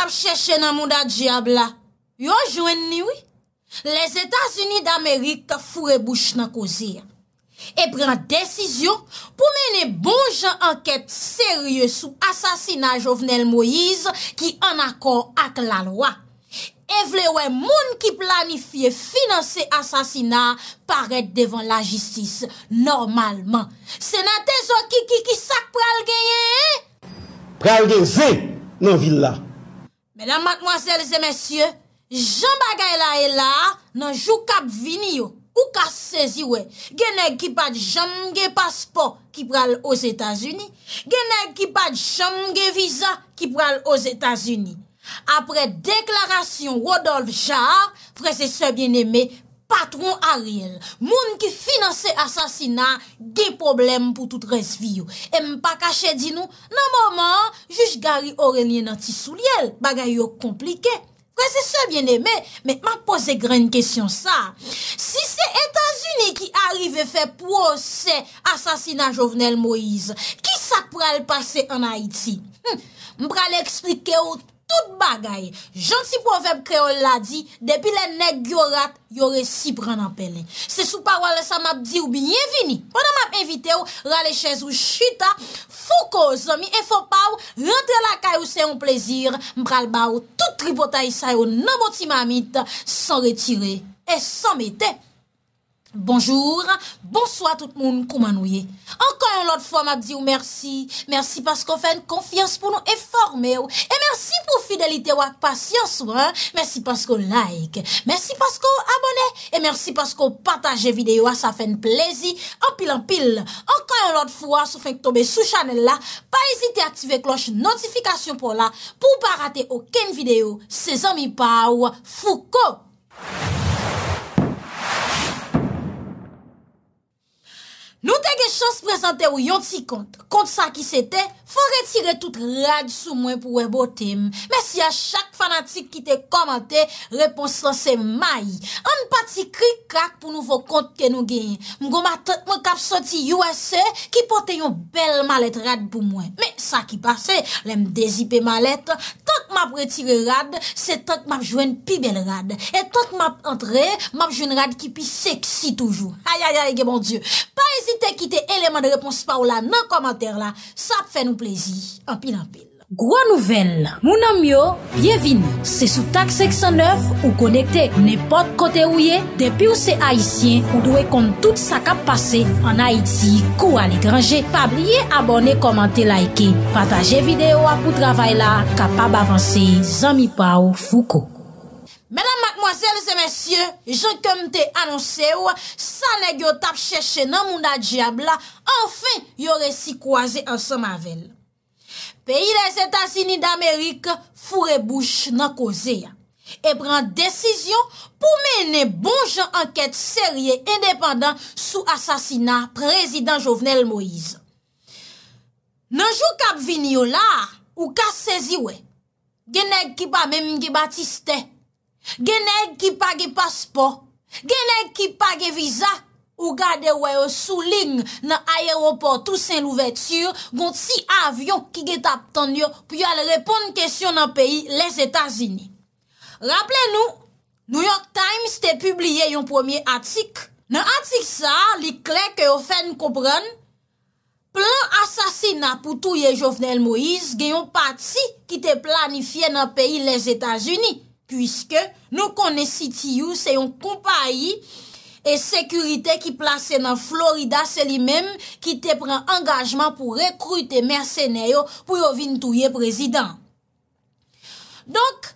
ap chèche nan mou da djiab la. Yon jwen niwi, les Etats-Unis d'Amerik furebouche nan kozi. E pren desisyon pou mène bon jan anket serye sou asasina Jovenel Moïse ki an akor ak la lwa. E vle wè moun ki planifiye finanse asasina paret devan la jistis normalman. Se nan te zon ki ki ki sak pral genye? Pral genye, se nan villa Mèlèm matmoazèl zè mèsyè, jambaga elè elè nan jou kap vini yo, ou kase zi wè, genèk ki pad jambge paspo ki pral os Etats-Unis, genèk ki pad jambge viza ki pral os Etats-Unis. Apre deklarasyon Rodolphe Jarre, frese sebyenemè, Patron Ariel, moun ki finanse asasina, ge problem pou tout resvi yo. E m pa kache di nou, nan mouman, juj gari orenye nan ti soulyel, bagay yo komplike. Prese se bien eme, me ma pose grene kesyon sa. Si se Etasuni ki arrive fe pose asasina Jovenel Moise, ki sak pral pase an Haiti? M pral explike yo, Tout bagay, jansi poveb kreol la di, depi le neg yorat, yore si pran apene. Se sou pa wale sa map di ou biyevini, poda map evite ou, rale chez ou chita, foko ou zomi, e foko ou, rentre la kay ou se yon plezir, mbralba ou, tout tripotay sa yo, nobo ti mamit, san retire, e san mette. Bonjour, bonsoit tout moun koumanouye. Ankan yon lot fwa ma di ou mersi, mersi paskou fèn konfians pou nou eforme ou, e mersi pou fidelite ou ak pasyans ou, mersi paskou like, mersi paskou abone, e mersi paskou pataje videyo a sa fèn plezi, anpil anpil. Ankan yon lot fwa sou fèn k tombe sou chanel la, pa ezite aktive kloche notifikasyon pou la, pou pa rate oken videyo, se zanmi pa ou foukou. Nou te ge chans prezante ou yon ti kont. Kont sa ki sete, fwo retire tout rad sou mwen pou we botem. Mè si a chak fanatik ki te komante, reponsan se may. An pati krik krak pou nou fwo kont ke nou genye. Mgo mwen kap soti USA ki pote yon bel malet rad pou mwen. Mè sa ki pase, lem dezipe malet, tok map retire rad, se tok map jwen pi bel rad. E tok map entre, map jwen rad ki pi seksi toujou. Ayayay, ge bon dieu. Pa ezi, Kite kite eleman de repons pa ou la nan komantèr la, sa ap fè nou plezi. Anpil anpil. Gwa nouvel la. Mounan myo, bievin. Se sou tak 609 ou konekte nepot kote ou ye, depi ou se Haitien ou dwe kon tout sa kap pase an Haiti kou an ekranje. Pa blye abone, komante, laike, pataje videyo ap ou travay la, kapab avanse, zami pa ou fouko. Mwazèl zè mèsyè, jen kèm tè anonsè wè, sanè gyo tap chèche nan moun da djiab la, anfen yore si kwa zè ansan mavel. Peyi les Etats-Unis d'Amérique furebouche nan ko zè ya, e pran desisyon pou mène bon jan anket serye indépendant sou asasina prezident Jovenel Moïse. Nanjou kap vini yo la, ou ka sezi wè, genèk ki pa mèm ki batiste, Genèk ki page paspon, genèk ki page viza, ou gade wè ou sou ling nan ayeropor tousen l'ouverture, gont si avyon ki ge tapton yo pou yo ale repon n'kesyon nan peyi les Etats-Unis. Raple nou, New York Times te publie yon premier atik. Nan atik sa, li klek yo fen koubran, plan asasina pou touye Jovenel Moïse gen yon pati ki te planifiye nan peyi les Etats-Unis. Pwiske nou kone si tiyou se yon koupayi e sekurite ki plase nan Florida se li menm ki te pren angajman pou rekrute merseneyo pou yo vin touye prezident. Donk,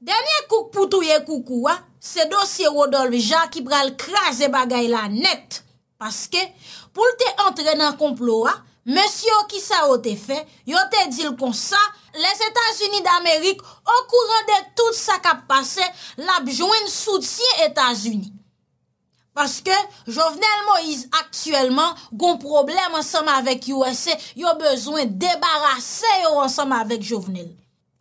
denye kouk pou touye koukouwa, se dosye Rodolphe Jacques ki pral kraze bagay la net. Paske pou lte entre nan komplouwa. Monsi yo ki sa o te fe, yo te dil kon sa, les Etats-Unis d'Amerik, o kouran de tout sa kap pase, la bjoun soutien Etats-Unis. Paske, Jovenel Moïse aktuelman, gon problem ansam avèk USA, yo bezwen debarase yo ansam avèk Jovenel.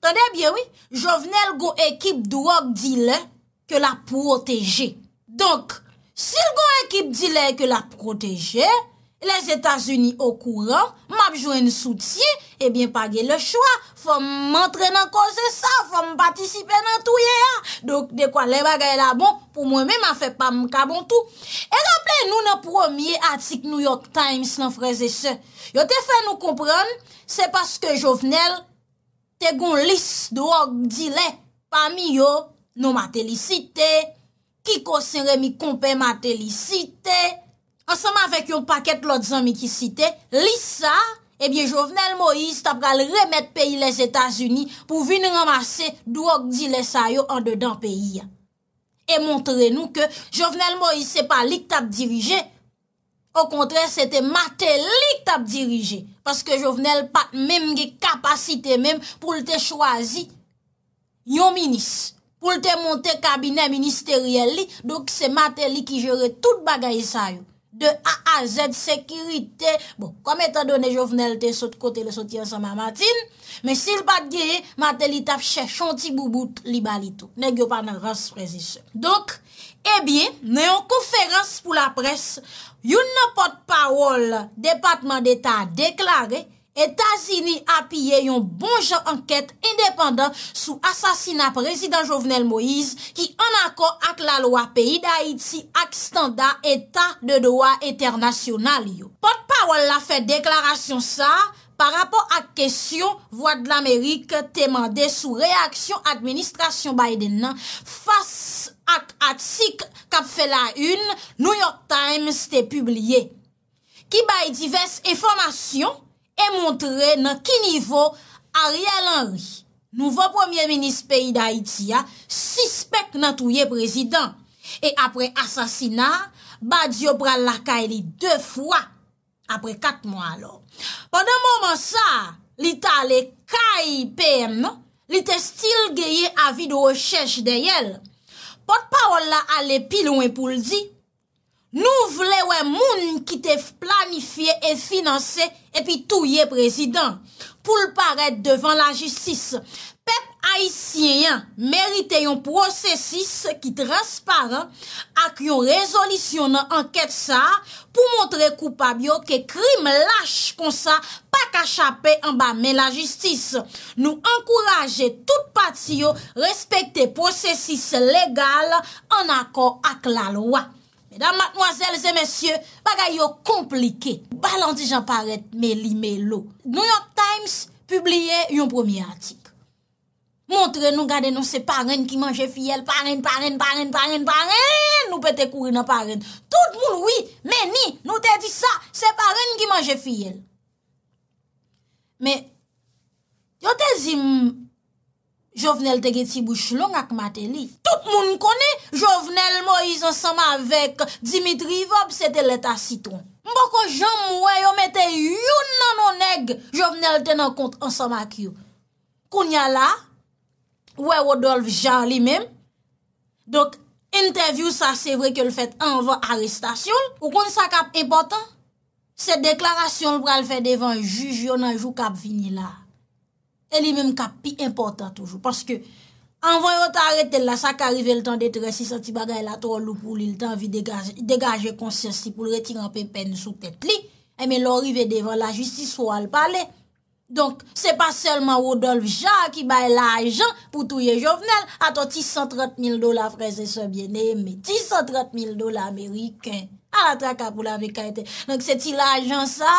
Tande bien, oui? Jovenel go ekip drok dile, ke la proteje. Donk, sil go ekip dile ke la proteje, Les Etats-Unis au courant, m apjouen soutien, ebyen eh page le chwa, fòm m antre nan koze sa, fòm m patisipe nan touye a. Dok dekwa le bagay la bon, pou mwen men m afe pa m kabon tou. E rapple nou nan promye atik New York Times nan freze se. Yo te fè nou kompran, se paske jovnel te goun lis do wog dile pa mi yo nou matelisite, ki kosen remi kompe matelisite, Anseman avèk yon pakèt lòt zami ki site, li sa, ebyen Jovenel Moïse tap gal remèt peyi les Etats-Unis pou vin ramase dwo ak di les sayo an dedan peyi. E montre nou ke Jovenel Moïse se pa lik tap dirije, o kontre se te mate lik tap dirije, paske Jovenel pat memge kapasite mem pou lte chwazi yon minis, pou lte monte kabine ministeriyel li, dok se mate li ki jere tout bagay sa yon. de a a z, sekirite, bon, kom etan do ne jovenelte sot kote le soti an sa mamatin, men sil pat geye, maten li tap chè chonti bou bout li bali tou, ne gyopan nan rans prezise. Donk, ebyen, eh nou yon konferans pou la pres, yon nan pot pawol, departman de ta deklare, Etazini apye yon bonje anket independant sou asasina prezident Jovenel Moïse ki anakon ak la loa peyi da Haiti ak standa etat de doa eternasyonal yo. Pod Powell la fe deklarasyon sa, par apon ak kesyon, Voit de l'Amerik temande sou reaksyon administrasyon Biden nan, fas ak atsik kap fe la un, New York Times te publie. Ki baye divers eformasyon, E montre nan ki nivou Ariel Henry, nouvo premier minis peyi da Haiti ya, sispek nan touye prezident. E apre asasina, badi yo pral la kay li de fwa apre kat mwa lo. Pendan mouman sa, li ta ale kay PM, non? li te stil geye avi do rechèche de yel. Pot pa ou la ale pil ouen pou l'di, Nou vle wè moun ki te planifiye e finanse e pi touye prezident pou l'paret devan la jistis. Pep haisyen merite yon prosesis ki transparan ak yon rezolisyon an ket sa pou montre koupab yo ke krim lache kon sa pa kachape an ba men la jistis. Nou ankouraje tout pati yo respekte prosesis legal an akor ak la lwa. Dan matmwa sel se mesye bagay yo komplike Balan ti jan paret me li me lo New York Times publie yon premiye atik Montre nou gade nou se paren ki manje fiyel Paren, paren, paren, paren, paren Nou pete kouri nan paren Tout moun oui meni nou te di sa Se paren ki manje fiyel Me Yo te zi m Jovenel te gen tibou chlon ak mate li. Tout moun kone, jovenel Moïse ansama vek Dimitri Vop, sete leta siton. Mbokon jom wè, yon mette yon nanoneg, jovenel ten an kont ansama ki yo. Koun ya la, wè wadolv jan li mem. Dok, interview sa, se vre ke l fèt anvan arrestasyon. Ou kon sa kap impotan, se deklarasyon l pral fè devan juj yon anjou kap vini la. E li mèm kapi important toujou Paske an voyon ta arete la Sa ka rive l tan detresi San ti bagay la tol ou pou li l tan vi degaje Konsensi pou l retiran pe pen sou pet li E mè l orive devan la justis Ou al pale Donk se pa selman Rodolphe Jarre Ki bay la ajan pou touye jovenel Ato 630.000 dola freze se biene Mè 630.000 dola amerikèn A la traka pou la vikayete. Nonk se ti la ajan sa,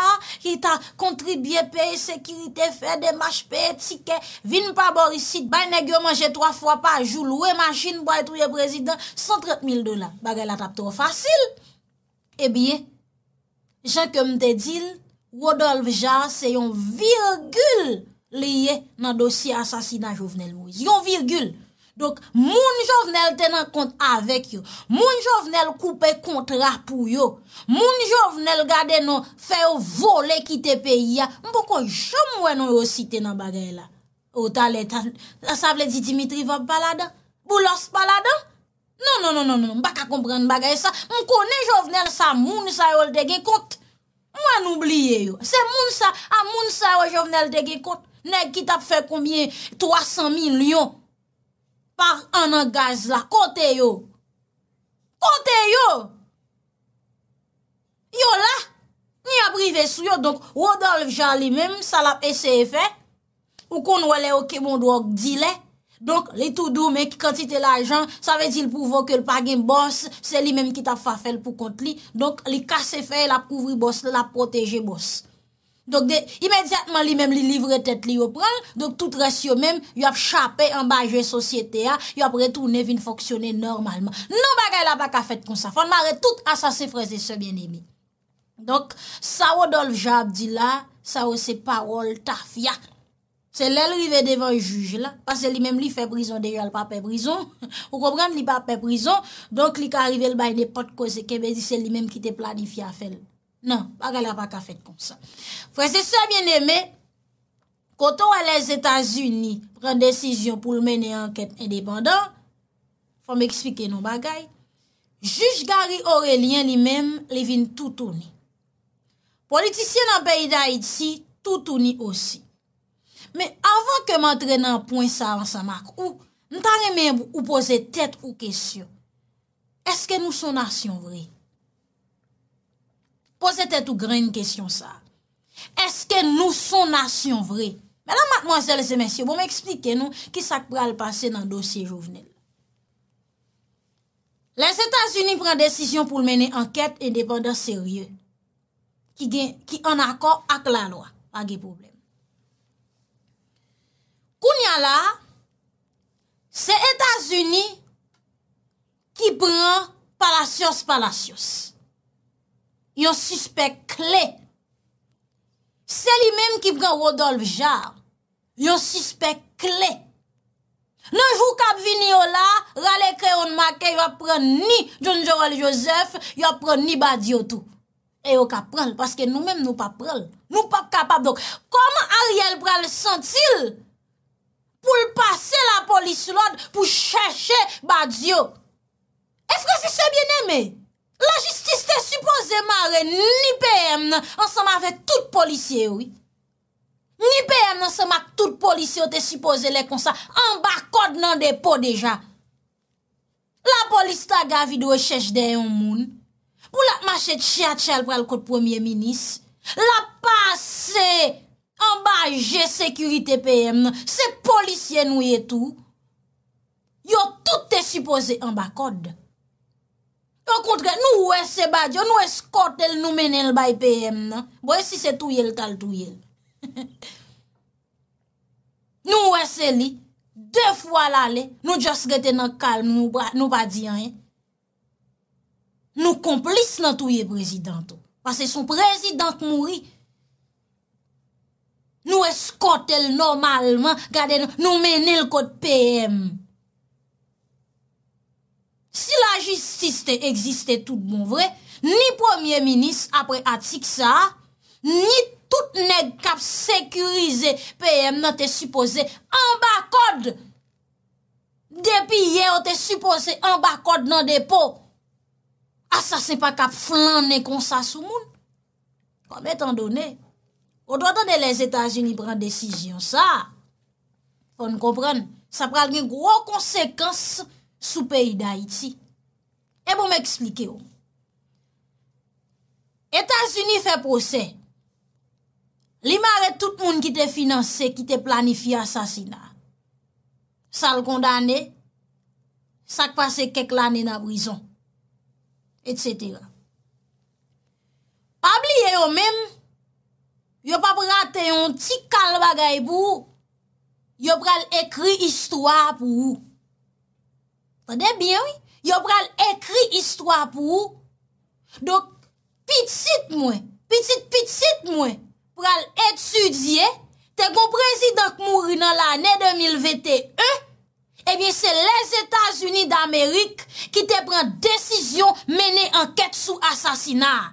ki ta kontribye pey, sekirite fey, demaj pey, tike, vin pa borisit, bay negyo manje 3 fwa pa, joulwe machin, bay touye prezident, 130 mil dolan. Bagay la tap tro fasil. E eh bie, jen ke mte dil, Rodolphe Jarre se yon virgul liye nan dosi asasina Jouvenel Mouise. Yon virgul. Donk, moun jovnel te nan kont avek yo. Moun jovnel koupe kontra pou yo. Moun jovnel gade nan feyo vole kite peyi ya. Mpoko jomwe nan yo site nan bagay la. O taletan, la sable di Dimitri va balada? Boulos balada? Non, non, non, non, non, baka kompren bagay sa. Mpoko ne jovnel sa moun sa yo l dege kont. Mwen oubliye yo. Se moun sa, a moun sa yo jovnel dege kont. Ne kitap fe koumye 300 milyon. Par anan gaz la, kote yo. Kote yo! Yo la, ni aprive sou yo. Donk, Rodolf Jean li men, sa la pe se e fe. Ou kon wale o kemond wak dile. Donk, li tout dou mek, kantite la jan, sa ve di l pouvo ke l pagin bors. Se li men ki tap fa fel pou kont li. Donk, li kase fe, la pouvri bors, la poteje bors. Donk de, imediatman li men li livre tet li yo pral, donk tout res yo men, yo ap chapè an bajè sosyete ya, ah. yo ap retounè vin foksyonè normalman. Non bagay la baka fèt kon sa fon, mare tout asasè frezè se mjen emi. Donk, sa o Doljab di la, sa o se parol ta fya. Se lèl li vè devan juj la, pasè li men li fè brison de jèl pa pè brison, ou komrand li pa pè brison, donk li ka rive l bay ne pot koze kebe, se li men ki te planifi a fèl. Nan, bagay la pa ka fet kon sa. Fwese se a bien eme, koto a les Etats-Unis pren desisyon pou l menen anket independant, fwa m ekspike nou bagay, juj Gari Aurelien li men, li vin toutouni. Politisyen an peyi da Haiti, toutouni osi. Men avan keman tre nan poin sa avan sa mak, ou nou tan remen ou pose tet ou kesyon, eske nou son asyon vreye? Pose te tou grene kèsyon sa. Eske nou son nasyon vre? Mèlan matmoazèl zè mèsyon, bon mè eksplike nou ki sak pral pase nan dosye jouvenel. Les Etats-Unis pran desisyon pou mène anket indépendant sèrye ki an akor ak la loa. Pa ge problem. Koun ya la, se Etats-Unis ki pran palasyos palasyos. Yon si spek kle. Se li menm ki pren Rodolphe Jarre. Yon si spek kle. Non jou kap vini yo la, rale kre yon make, yo pren ni John Jorol Joseph, yo pren ni Badio tou. E yo kap pren, paske nou menm nou pa pren. Nou pa kapap. Donc, koma Ariel pral sentil pou l'passe la polis lode pou chèche Badio? E fransi se bien eme? E fransi se bien eme? La jistis te supose mare ni PM nan ansama ve tout polisye ouy. Ni PM nan ansama tout polisye ou te supose le konsa anba kod nan depo deja. La polis ta gavi do e chesh de yon moun. Ou la mache tche a tche al pral kod premier minis. La pase anba je sekurite PM nan se polisye nouye tou. Yo tout te supose anba kod. Yo kontre nou wese badyo, nou eskotel nou menen l baye P.M. nan. Bo e si se touye l kal touye. Nou wese li, de fwa l ale, nou jasgete nan kal nou badyan. Nou komplis nan touye prezidento. Pase son prezident mouri. Nou eskotel normalman, gade nou menen l kot P.M., Si la jististe existe tout bon vre, ni premier-ministre apre Atik sa, ni tout ne kap sekurize PM nan te suppose en bakode. Depi ye, an te suppose en bakode nan depo. Asa ah, se pa kap flan ne konsa sou moun. Kom etan done, o do a done les Etats-Unis pran desisyon sa. Fon kompran, sa pran gen gro konsekans sou peyi da iti. E bon m'eksplike yo. Etasuni fè prosè. Li marè tout moun ki te finanse, ki te planifi asasina. Sal kondane, sak pase kek lane na brison. Etc. Pabli yo men, yo pa prate yon ti kal bagay pou, yo pral ekri istwa pou yo. Tande bien wè, yo pral ekri histwa pou wè. Dok, pitit mwen, pitit pitit mwen, pral etudye, eh te komprezi dok moun rinan l'anè 2021, ebyen se les Etats-Unis d'Amerik ki te pran desisyon menè an ketsou asasinar.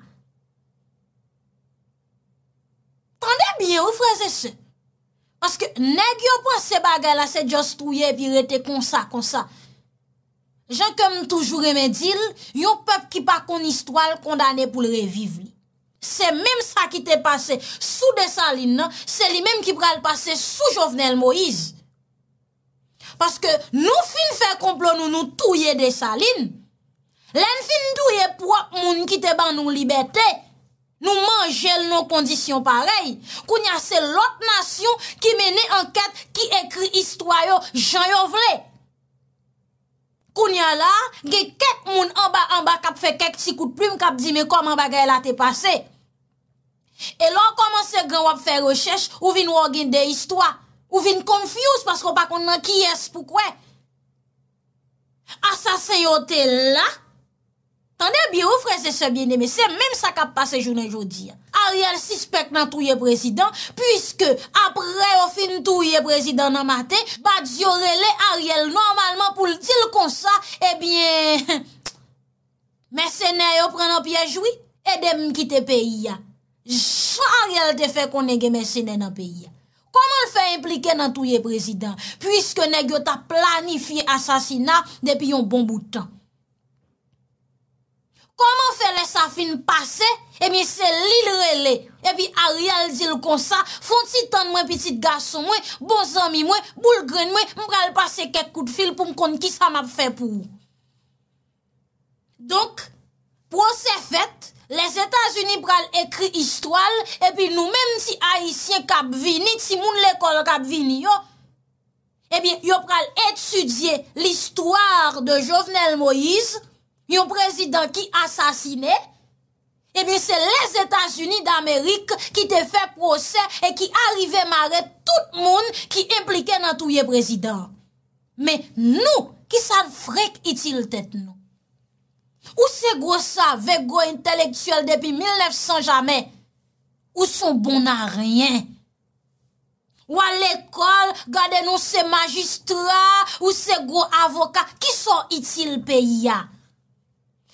Tande bien wè, frase se. Paske, neg yo prase baga la se jostouye virete konsa, konsa. Jan kem toujou remedil, yon pep ki pa kon istwal kondane pou l reviv li. Se menm sa ki te pase sou desaline nan, se li menm ki pral pase sou jovenel Moïse. Paske nou fin fè komplon nou nou touye desaline. Len fin douye pou ap moun ki te ban nou libertè. Nou manjèl nou kondisyon parey. Koun ya se lot nasyon ki mene anket ki ekri istwayo jan yo vley. Koun ya la, ge kek moun anba anba kap fe kek si kout plim kap di me koman bagay la te pase. E lon koman se gen wap fe reshech, ou vin wogin de histwa. Ou vin konfius pasko pa konan kiyes poukwe. Asasen yo te la. Nè bi ou fre se se bine mese, mèm sa kap pa se jounen joudi ya. Ariel sispek nan touye prezident, pwiske apre ou fin touye prezident nan mate, bat ziorele Ariel normalman pou l'dil kon sa, ebyen... Eh mese nè yo pren nan piye jouy, edè mkite peyi ya. Jou Ariel te fe kon nège mese nè nan peyi ya. Koman l'fe implike nan touye prezident, pwiske nège yo ta planifiye asasina depi yon bon boutan. Koman fele sa fin pase, e mi se li lrele. E pi a rial dil kon sa, fon ti tan mwen pitit gason mwen, bon zami mwen, bulgren mwen, mwen pral pase kek kout fil pou mkon ki sa map fe pou. Donk, pou se fet, les Etats-Unis pral ekri histwal, e pi nou men ti Aisyen kap vini, ti moun l'ekol kap vini yo, e eh pi yo pral etudye l'histoire de Jovenel Moïse, Yon prezident ki asasine, e eh bin se les Etats-Unis d'Amerik ki te fè prosè e ki arrive marè tout moun ki implike nan touye prezident. Men nou, ki san frek itil tèt nou? Ou se gro sa, vek gro intelektuel depi 1900 jamè? Ou son bon nan rèyen? Ou al ekol, gade nou se magistra, ou se gro avoka, ki son itil peyi ya?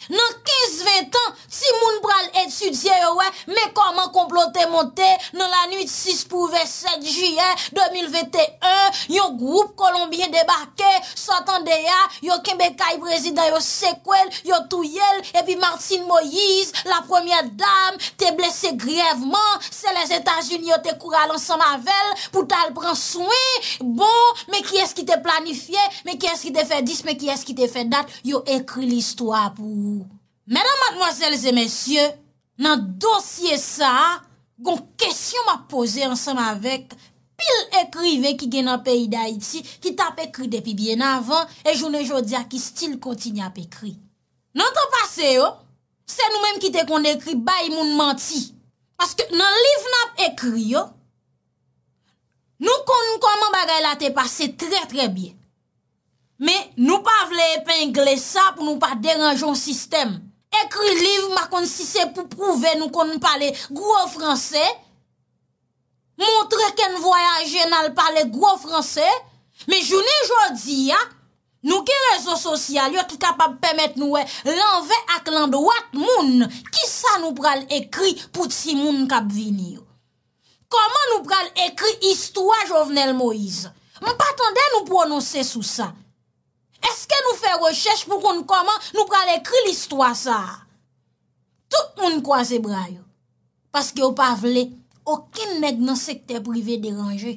nan 15-20 an, si moun bral etudye yo we, me koman komplote monte, nan la nwit 6 pouve 7 juye, 2021 yo group kolombien debarke, satan deya yo kembekay brezida yo sekwel yo touyel, epi martin moyiz, la premye dam te blese greveman, se les etajun yo te kura lansan mavel pou tal pran soui, bon me ki eski te planifiye me ki eski te fe dis, me ki eski te fe dat yo ekri listo apou Mèdèm madmoazèl zè mèsyè, nan dosye sa, goun kèsyon m ap pose ansèm avèk, pil ekrive ki gen an peyi da iti, ki tap ekri depi bien avan, e jounè jòdia ki stil kontin ap ekri. Nan ton pase oh, yo, se nou mèm ki te kon ekri, bay moun manti. Paske nan liv nan ap ekri yo, oh, nou kon nou konman bagay la te pase tre tre bie. Mè nou pa vle epè ingle sa pou nou pa deranjoun sistem. Ekri liv ma kon si se pou prouve nou kon nou pale gro franse. Montre ken voyaje nan al pale gro franse. Me jouni jodi ya, nou ki rezo sosyal yo ki kapab pemet nou e lanve ak lan do wat moun. Ki sa nou pral ekri pou ti moun kap vinir? Koman nou pral ekri istwa jovenel Moise? Mou patande nou prononse sou sa? Eske nou fè rechèche pou koun koman nou pral ekri l'istwa sa? Tout moun kwa se bra yo. Paske yo pa vle, okin neg nan sekte privè deranje.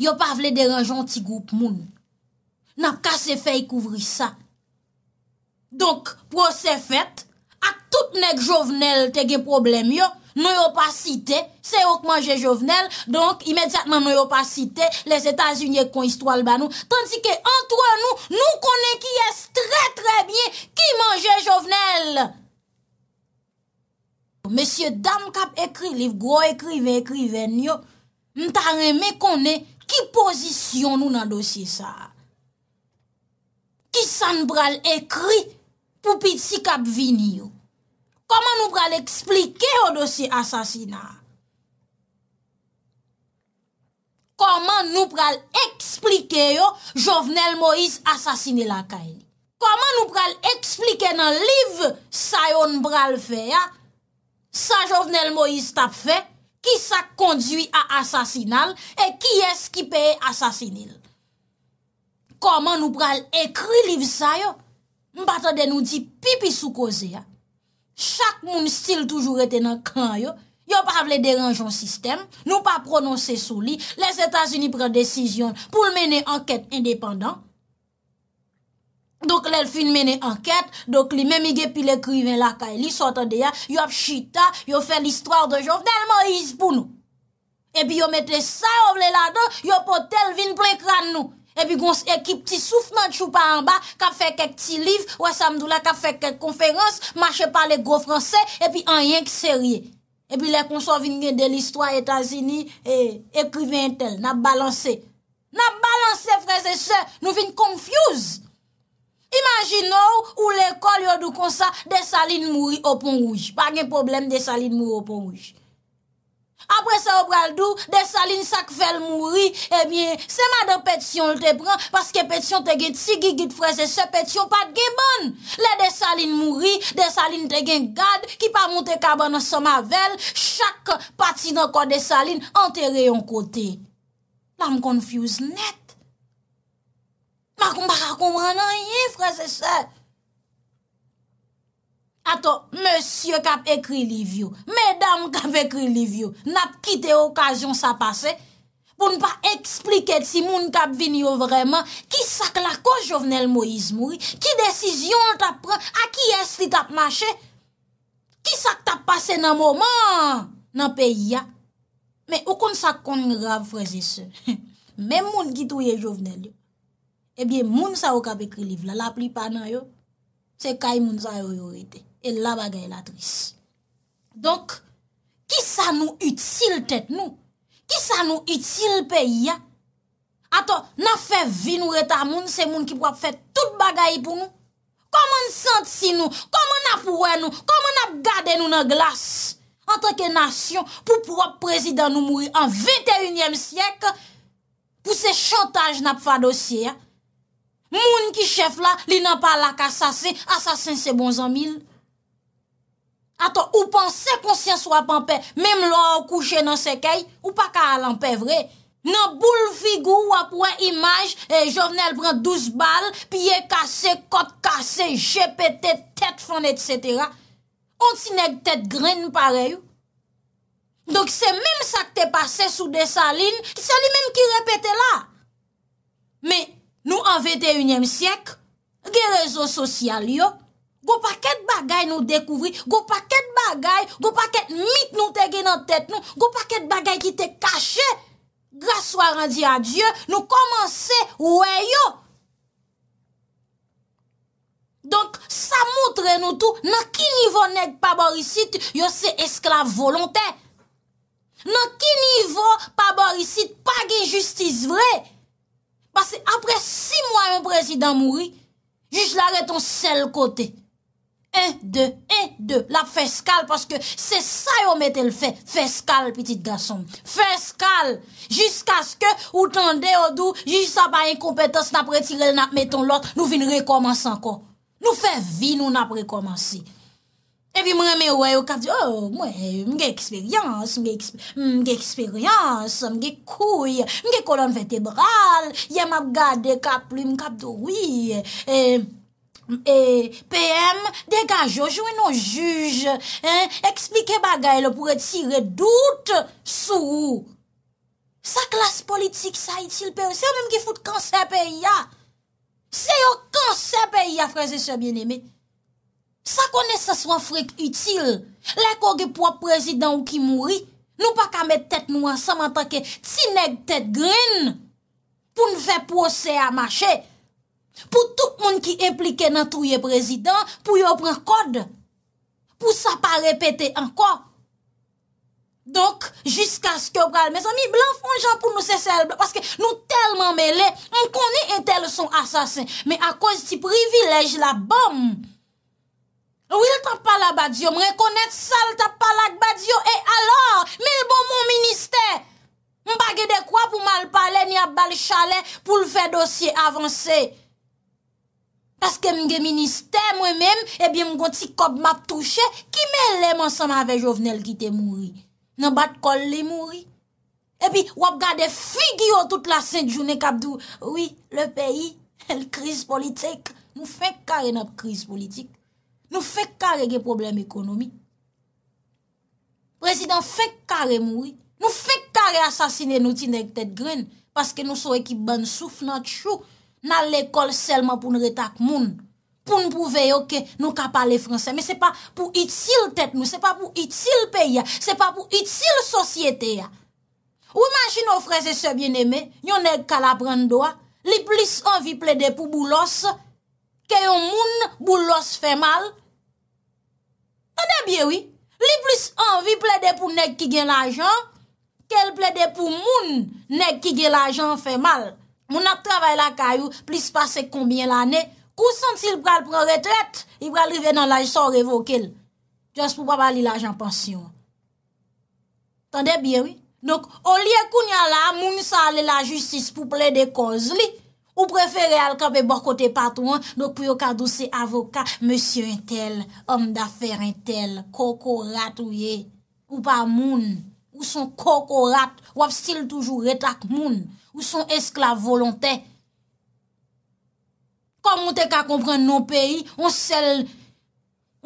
Yo pa vle deranje an ti goup moun. Nan kase fè yi kouvri sa. Donk, pro se fèt, ak tout neg jovenel te gen problem yo, Nou yo pa cite, se yo k manje jovenel, donk imedjatman nou yo pa cite, les Etats-Unis ek kon istwal ba nou, tanti ke antoan nou, nou konen ki yes tre tre bien, ki manje jovenel. Monsie dam kap ekri liv, gro ekrive ekriven yo, mta reme konen ki pozisyon nou nan dosye sa. Ki san bral ekri pou piti kap vin yo. Koman nou pral eksplike yo dosi asasina? Koman nou pral eksplike yo jovenel Moïse asasine la kayen? Koman nou pral eksplike nan liv sa yon pral fe ya? Sa jovenel Moïse tap fe? Ki sa kondwi a asasinal? E ki es ki pe asasinil? Koman nou pral ekri liv sa yo? Mbata den nou di pipi sou koze ya? Chak moun stil toujou rete nan klan yo, yo pa avle deranjon sistem, nou pa prononse sou li, les Etats-Unis pren desisyon pou l menen anket independant. Dok l el fin menen anket, dok li menmige pi l ekri ven la ka e li, sotan de ya, yo ap chita, yo fe l istwar de jo, del mo yis pou nou. E pi yo mette sa avle la do, yo po tel vin prekran nou. Epi gons ekip ti soufman chou pa an ba, kap fek kek ti liv, wè samdou la kap fek kek konferans, mache pale go franse, epi an yen ki serye. Epi lè konson vin gen de l'histoire etazini, ekri ven tel, nan balanse. Nan balanse freze se, nou vin konfuse. Imaginou ou l'ekol yo do konsa de salin mouri opon rouj. Pa gen problem de salin mouri opon rouj. apre eh se obraldou, desaline sak vel mouri, ebyen, sema de petion l te bran, paske petion te gen tsi gigit freze se petion pat gebon. Le desaline mouri, desaline te gen gad, ki pa moun te kaban an soma vel, chak pati nan kwa desaline an te reyon kote. Ma m konfuse net. Ma kon baka konbran an ye freze se. Ato, monsye kap ekri liv yo, medam kap ekri liv yo, nap kite okasyon sa pase, pou npa eksplike si moun kap vin yo vreman, ki sak la ko jovenel Moïse Mouri, ki desisyon tap pran, a ki est li tap mache, ki sak tap pase nan mouman, nan pe ya. Me, ou kon sak kon grav freze se. Mem moun ki touye jovenel yo, ebyen eh moun sa yo kap ekri liv la, la pli pa nan yo, se kay moun sa yo yo rete. E la bagaye la tris. Donk, ki sa nou util tèt nou? Ki sa nou util peyi ya? Aton, nan fe vin nou reta moun, se moun ki pou ap fet tout bagaye pou nou? Koman sent si nou? Koman ap ouè nou? Koman ap gade nou nan glas? Antre ke nasyon, pou pou ap prezident nou mouri an 21e syek? Pou se chantage nan ap fa dosye ya? Moun ki chef la, li nan pa lak asasin, asasin se bon zanmil? Ato, ou panse konsyans wap anpe, mem lor kouche nan sekey, ou pa ka al anpe vre. Nan bou lvigou wap wap wè imaj, e jow vnel pran 12 bal, piye kase, kote kase, jepetet, tet fon, etc. Onti neg tet gren pare yo. Donk se menm sa kte pase sou de sa lin, se li menm ki repete la. Me, nou an ve te unyem syek, ge rezo sosyal yo, Go pa ket bagay nou dekouvri, go pa ket bagay, go pa ket mit nou te gen nan tet nou, go pa ket bagay ki te kache, grasso a rendi a Diyo, nou komanse wè yo. Donk sa moutre nou tou, nan ki nivou neg paborisit, yo se esklave volontè. Nan ki nivou paborisit, pa gen justice vre. Pasè apre si mwa yon prezidant mouri, jish lare ton sel kotey. En de, en de, la feskal Paske se sa yo mette l fe Feskal, petit gason Feskal, jiska ske Ou tan de o do, jisa pa en kompetans Na pre tirel na metton lot Nou vin rekomans anko Nou fe vi nou na prekomansi E vi mwen me wey, ou kap di Mwen, mwen, mwen, mwen Mwen, mwen, mwen, mwen Mwen, mwen, mwen, mwen E, PM, degaj yo, jwe nou juj Eksplike bagay lo pou et sire dout sou Sa klas politik sa itil pe Se yo mèm ki foute kansè pe ya Se yo kansè pe ya, freze se bien eme Sa kone se swan frek itil Lè kogue pou ap prezidant ou ki mouri Nou pa kamè tèt nou an sa mantan ke Ti neg tèt grin Poun ve posè a mache pou tout moun ki implike nan touye prezident pou yo pran kode pou sa pa repete anko donk jiska skyo pran mè san mi blan fon jan pou nou se sel parceke nou telman mè lè m konè entel son asasen mè akòz ti privilej la bom wil tap pala badio m rekonèt sal tap palak badio e alò mè l bo moun minister m bagè de kwa pou mal pale ni ap bal chale pou l fè dosye avansè Paske mge minister mwen men, ebi mgon ti kop map touche, ki men lèm ansan avè jovnel ki te mouri. Nan bat kol li mouri. Ebi wap gade figyo tout la sènt jounè kapdou. Oui, le peyi, el kriz politèk, mou fèk kare nop kriz politèk. Nou fèk kare gen problem ekonomi. Prezident fèk kare mouri. Mou fèk kare asasine nou ti nèk tèt gren. Paske nou sou ekip ban souf nan tchouk. nan l'ekol selman pou nou retak moun. Poun pou veyo ke nou ka pale franse. Me se pa pou itil tet nou, se pa pou itil peya, se pa pou itil sosyete ya. Ou manjine ou freze se bieneme, yon ek kalap randoa, li plis anvi ple de pou boulos, ke yon moun boulos fe mal. Anè e biye oui, li plis anvi ple de pou nek ki gen lajan, ke l ple de pou moun nek ki gen lajan fe mal. Moun ap travay la kayou, plis pase koumbyen la ne, kousan si l pral pral retret, i pral rive nan la, j son revoke l. Jans pou pa bali la janpansyon. Tande bien, oui? Donk, o liye kounyan la, moun sa ale la justice pou ple de koz li, ou preferi al kap e bokote patouan, donk pou yo kadou se avoka, monsi en tel, om da fer en tel, koko rat ou ye, ou pa moun, ou son koko rat, wap stil toujou retak moun, ou son esklav volontè. Kom mwen te ka kompren nou peyi, on sel,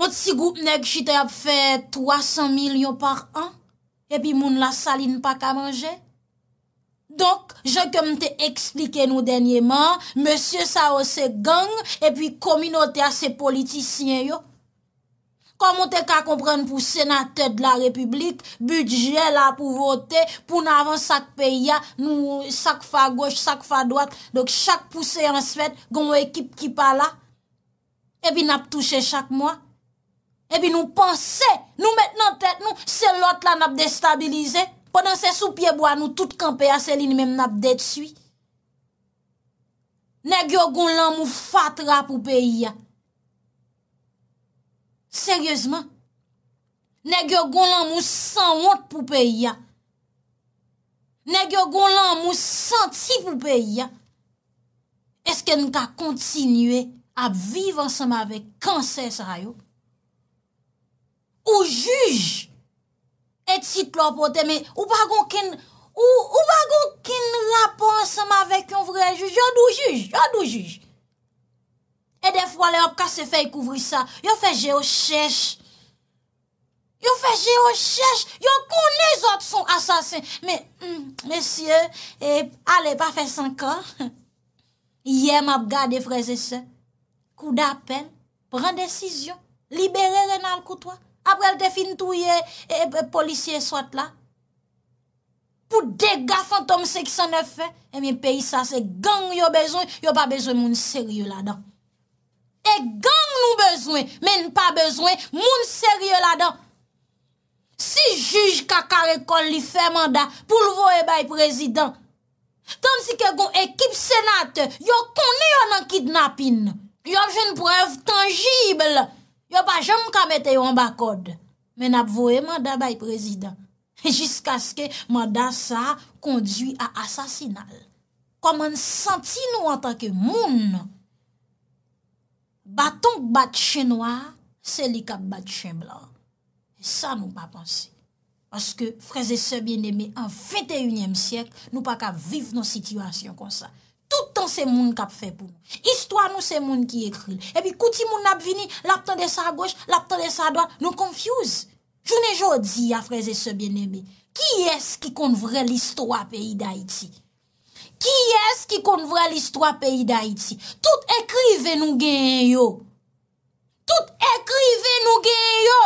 on tsi goup nek chite ap fè 300 milyon par an, epi moun la salin pa ka manje. Donk, jen ke mwen te eksplike nou denye man, monsye sa o se gang, epi kominote a se politisyen yo. Koman te ka kompren pou senatèd la republik, budjè la pou votè, pou nan avan sak pe ya, nou sak fa goch, sak fa doat, dok chak pou seans fèt, goun wèkip ki pa la, ebi nan ap touche chak mwa, ebi nou panse, nou met nan tèt nou, sel lot la nan ap destabilize, podan se sou piebo an nou tout kanpe ya, sel li ni men ap det sui. Ne gyo goun lan mou fatra pou pe ya, Seryezman, ne gyo gounan mou sanwant pou peyi ya, ne gyo gounan mou santi pou peyi ya, eske nou ka kontinye a vive ansama vek kanser sa rayo? Ou juj eti tlo apote, ou bagon ken rapon ansama vek yon vre juj, yon dou juj, yon dou juj. E de fwa le op ka se fè y kouvri sa. Yo fè jè yo chèch. Yo fè jè yo chèch. Yo konè zot son asasen. Mè, mèsyè, ale pa fè san kan. Yè m ap gade freze sen. Kou da pen. Pren desisyon. Libère renal koutwa. Aprel te fin touye policye sot la. Pou dega fantom se ki san fè. E eh mè pay sa se gang yo bezon. Yo pa bezon moun serye la dan. E gang nou bezwen men pa bezwen moun seryo la dan. Si juj kakare kol li fe manda pou jvoe bay prezident. Tansi ke kon ekip senate yo konye yo nan kidnapin. Yo jwen prev tangibel. Yo pa jem kame te yo an bakod. Men ap voe manda bay prezident. Jiska ske manda sa kondwi a asasinal. Koman santi nou an tanke moun. Baton bat chen wak, se li kap bat chen blan. E sa nou pa pansi. Paske freze se bieneme an 21e siyek nou pa kap viv nou situasyon kon sa. Tout an se moun kap fe pou. Istwa nou se moun ki ekril. E pi kouti moun ap vini, lap tan de sa goch, lap tan de sa doak, nou konfuse. Jounen jo di a freze se bieneme, ki es ki kon vre listo ap peyi da iti? Ki es ki kon vre l'histoire peyi da iti? Tout ekrive nou genye yo. Tout ekrive nou genye yo.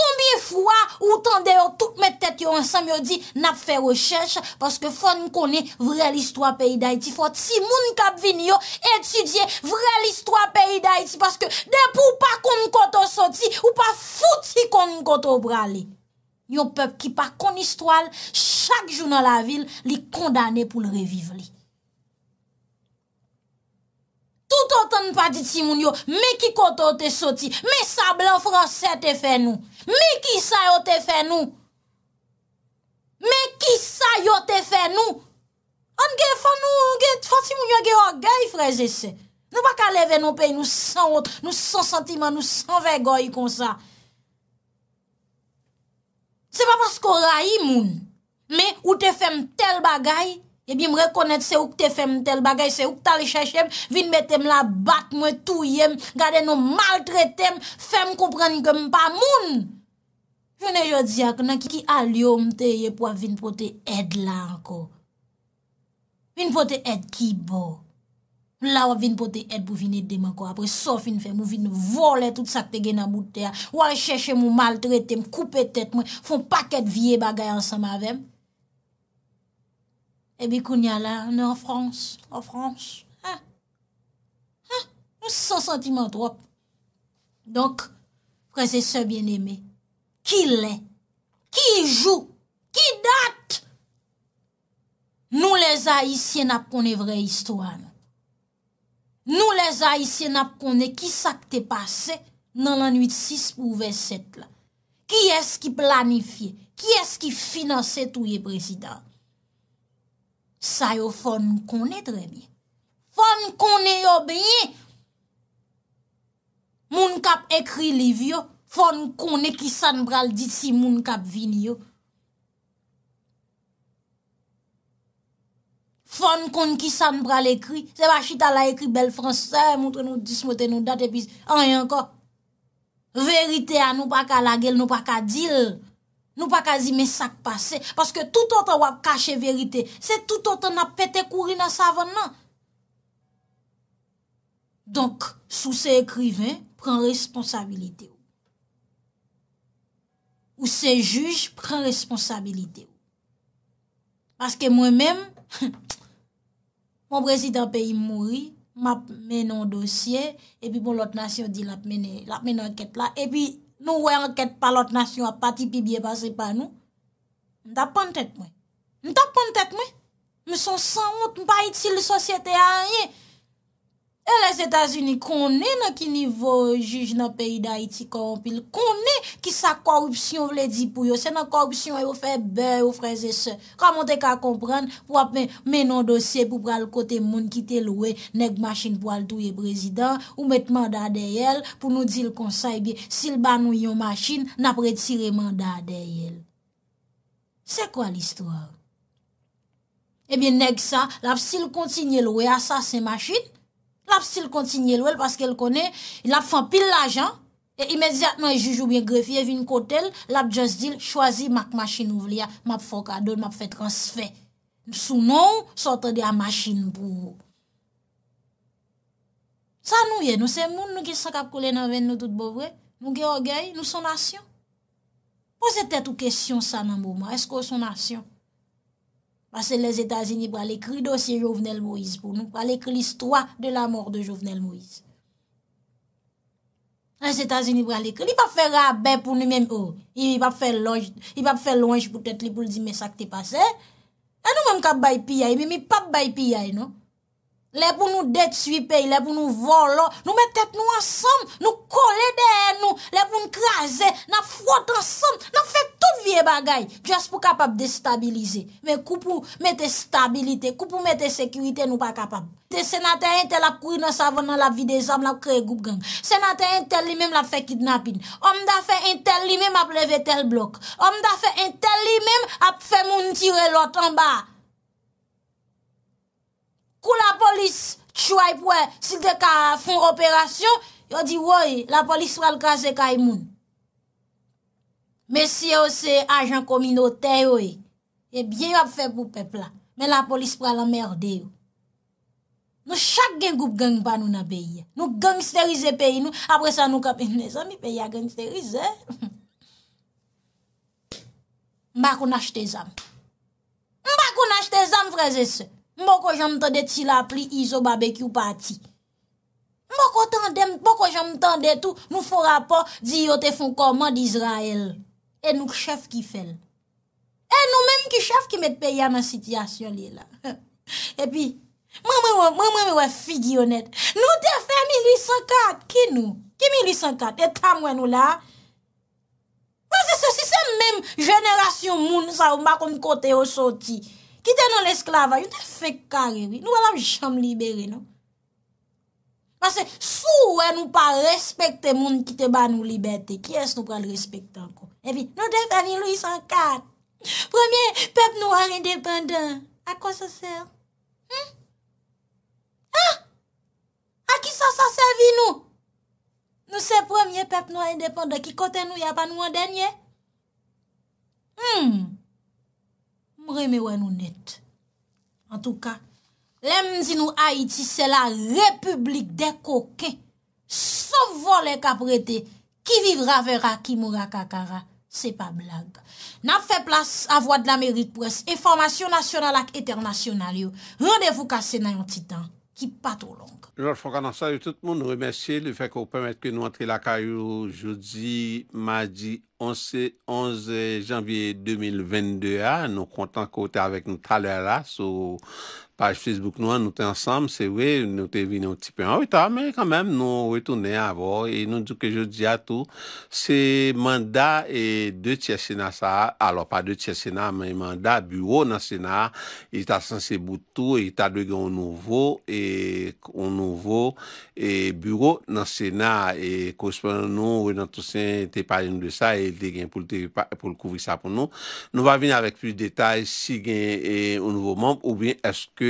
Kombye fwa ou tande yo tout met tete yo ansam yo di nap fe recherche paske fon konen vre l'histoire peyi da iti. Fon si moun kap vini yo etidye vre l'histoire peyi da iti paske depou pa kon kon to soti ou pa foti kon kon to brale. yon pep ki pa konistwal, chak jou nan la vil, li kondane pou l reviv li. Tout anton pa ditimoun yo, me ki koto te soti, me sa blan franse te fen nou, me ki sa yo te fen nou, me ki sa yo te fen nou, an gen fan nou, an gen fan timoun yo gen an gen yi freze se. Nou baka leve nou pe, nou san ot, nou san sentiman, nou san vergoy kon sa. Se pa pasko rayi moun, me ou te fem tel bagay, e bi m rekonet se ou te fem tel bagay, se ou tali chachem, vin betem la bat mwen touyem, gade nou maltretem, fem koupren gen pa moun. Vine yo diak, nan ki ki aliyom te yepwa, vin pou te ed larko. Vin pou te ed kibo. Mou la wap vin pou te et pou vin et deman kwa. Apre so fin fe, mou vin nou vole tout sa ke te gen nan bout de te a. Wari chèche mou mal trete, mou koupe tèt mwen. Fon paket vie bagay ansan mavem. Ebi koun ya la, ane an frans, an frans. Ha? Ha? Mou son sentimen drop. Donk, prese se bien eme. Ki lè? Ki jou? Ki dat? Nou lè za isye nap konè vre histou ane. Nou le za isye nap kone ki sakte pase nan l'an 8-6 pou l'an 7-7 la. Ki eski planifiye? Ki eski finanse tou ye prezidane? Sa yo fon kone drebyen. Fon kone yo binyen. Moun kap ekri livye yo. Fon kone ki san bral dit si moun kap vinye yo. Fon kon ki san pral ekri. Se wachita la ekri bel franse. Montre nou dismote nou date pis. An yon ko. Verite an nou pa ka la gel. Nou pa ka dil. Nou pa ka zi men sak pase. Paske tout otan wap kache verite. Se tout otan apete kouri nan savon nan. Donk sou se ekriven. Pren responsabilite ou. Ou se juj pren responsabilite ou. Paske mwen men. Pfff. Mon prezident peyi mouri, map menon dosye, epi bon lote nasyon di lap menon anket la, epi nou wè anket pa lote nasyon a pati pi biye basi pa nou, mta pan tet mwen. Mta pan tet mwen! M son san mout, m pa it si le sosyete a anye! E les Etats-Unis konè nan ki nivou juj nan peyi da iti korompil, konè ki sa korupsyon vle di pou yo, se nan korupsyon e yo febe ou freze se. Kwa mante ka kompren, wap menon dosye pou pral kote moun kite loue, neg masin pou al touye prezident, ou met manda deyel, pou nou di l konsay bi, sil banou yon masin, napre tire manda deyel. Se kwa l istor? Ebyen neg sa, laf sil kontinye loue asasen masin, l ap sil kontinye l wel, paske l konen, l ap fan pil la jan, e imedziatman, e jujou bien grefi, e vin kotel, l ap just dil, chwazi mak masin ou vlia, map fok adon, map fe transfer, sou nou, sotade a masin pou ou. Sa nou ye, nou se moun, nou ki sakap koule nan ven nou tout bovwe, nou ge o gey, nou son asyon. Poze tet ou kesyon sa nan bouman, esko ou son asyon? Bas se les Etats-Unis pral ekri dosye Jovenel Moïse pou nou, pral ekri l'histoire de la mort de Jovenel Moïse. Les Etats-Unis pral ekri, li pa fe rabè pou nou men, oh, li pa fe longe pou tèt li pou l'di mè sa k te pase, anou mèm ka bay piyay, mèm mi pap bay piyay nou. Le pou nou detwipey, le pou nou volo, nou metet nou asom, nou kole dehen nou, le pou nou kraze, nou fwot asom, nou fe tout vie bagay. Just pou kapab destabilize, men koupou mette stabilite, koupou mette sekwite nou pa kapab. Se naten yon tel ap kouye nan savon nan la vi de zanm la kre goup gang. Se naten yon tel li mem ap fe kidnapin. Om da fe yon tel li mem ap leve tel blok. Om da fe yon tel li mem ap fe moun tire lotan ba. Kou la polis tchouay pouè e, sil de ka fon operasyon, yo di, woy, la polis pral kaze ka imoun. Mesye yo se ajan kominote yo, e, e bie yo ap fe pou pepla. Men la polis pral ammerde yo. Nou chak gen goup geng pa nou na beye. Nou gengsterize peyi nou, apre sa nou kapen nezami peyi a gengsterize. Mba kou nash te zam. Mba kou nash te zam freze se. Mbo ko jan mtande ti la pli Iso Barbecue Party. Mbo ko jan mtande tou nou fora pa di yo te fon koman di Israel. E nou chef ki fel. E nou menm ki chef ki met pe ya man sityasyon li la. E pi, mwen mwen mwen figi yonet. Nou te fe 1854 ki nou? Ki 1854? E tamwen nou la? Mwen se se si se menm jenerasyon moun sa ou mba kon kote yo soti. Ki te nou l'esklava, yon te fe karewi. Nou wala m jom libere, nou. Pase, sou wè nou pa respekte moun ki te ba nou liberte. Ki es nou pa l'respecte anko? Ewi, nou def anilou yon san kat. Premier, pep nou an independa. A kon sa ser? Hmm? Ha? A ki sa sa servi nou? Nou se premier pep nou an independa ki kote nou ya pa nou an denye? Hmm? Hmm? reme wè nou net. En tou ka, lèm zinou Haiti, se la republik de koke. Sof volè ka prete, ki vivra vera, ki moura kakara. Se pa blag. Na fè plas avwa d'la merit pres, e formasyon nasyonal ak eternasyonalyou. Rendevou kase nan yon titan, ki pat ou long. Jor, fok anan sa, yo tout moun nou remesye le fek ou pwem etke nou antre la kayou joudi, madi, 11 janvye 2022, nou kontan kote avèk nou taler la sou... Facebook nou an, nou te ansam, se we nou te vini an ti pe an, ou ta, men kanmem nou wetounen avor, e nou djou kejou di atou, se manda e de tse sena sa alo pa de tse sena, men manda bureau nan sena, e ta sanse boutou, e ta dwe gen ou nouvo e ou nouvo e bureau nan sena e kouspon nou, ou nan tout sen te pari nou de sa, e te gen pou l kouvri sa pou nou nou va vini avek plus detay, si gen ou e, nouvo moun, ou bien eske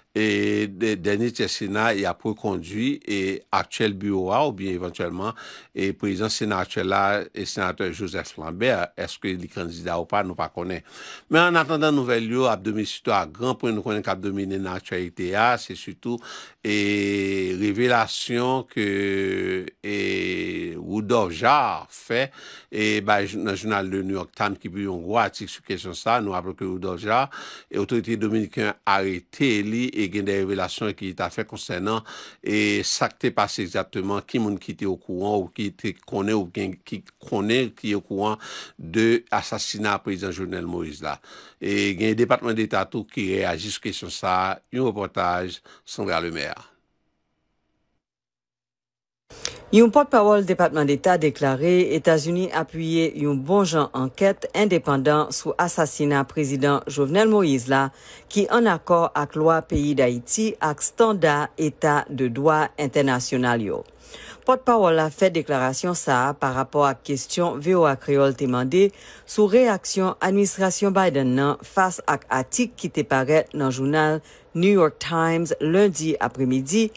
e denite senat ya pou kondwi e aktuel bureau a ou bien evantuellement e prezant senat aktuel la e senatou Joseph Lambert, eske li kandida ou pa nou pa konen. Men an attendan nouvel yo, ap domine suto a gran pou nou konen kap domine na aktualite a, se suto e revelasyon ke e Rudolf Jarre fe, e ba nan jounal de New York Times ki pou yon gwa atik sou kesyon sa, nou ap loke Rudolf Jarre e autorite dominikyan arete li gen de revelasyon ki ta fè konsenan e sak te pase exakteman ki moun ki te okouan ou ki te konen ou gen ki konen ki okouan de asasina prezant jounel Moïse la. Gen Departement d'Etat ou ki reajiske sou sa, yon reportaj, Sandra Lemer. Yon potpawol Depatman d'Etat deklare, Etasuni apuye yon bonjan anket independant sou asasina prezident Jovenel Moizla ki an akor ak loa peyi d'Aiti ak standa Eta de Dwa Internasyonal yo. Potpawola fèd deklarasyon sa par rapport ak kestyon VOA Kriol temande sou reaksyon administrasyon Biden nan fas ak atik ki te paret nan jounal New York Times lundi apremidi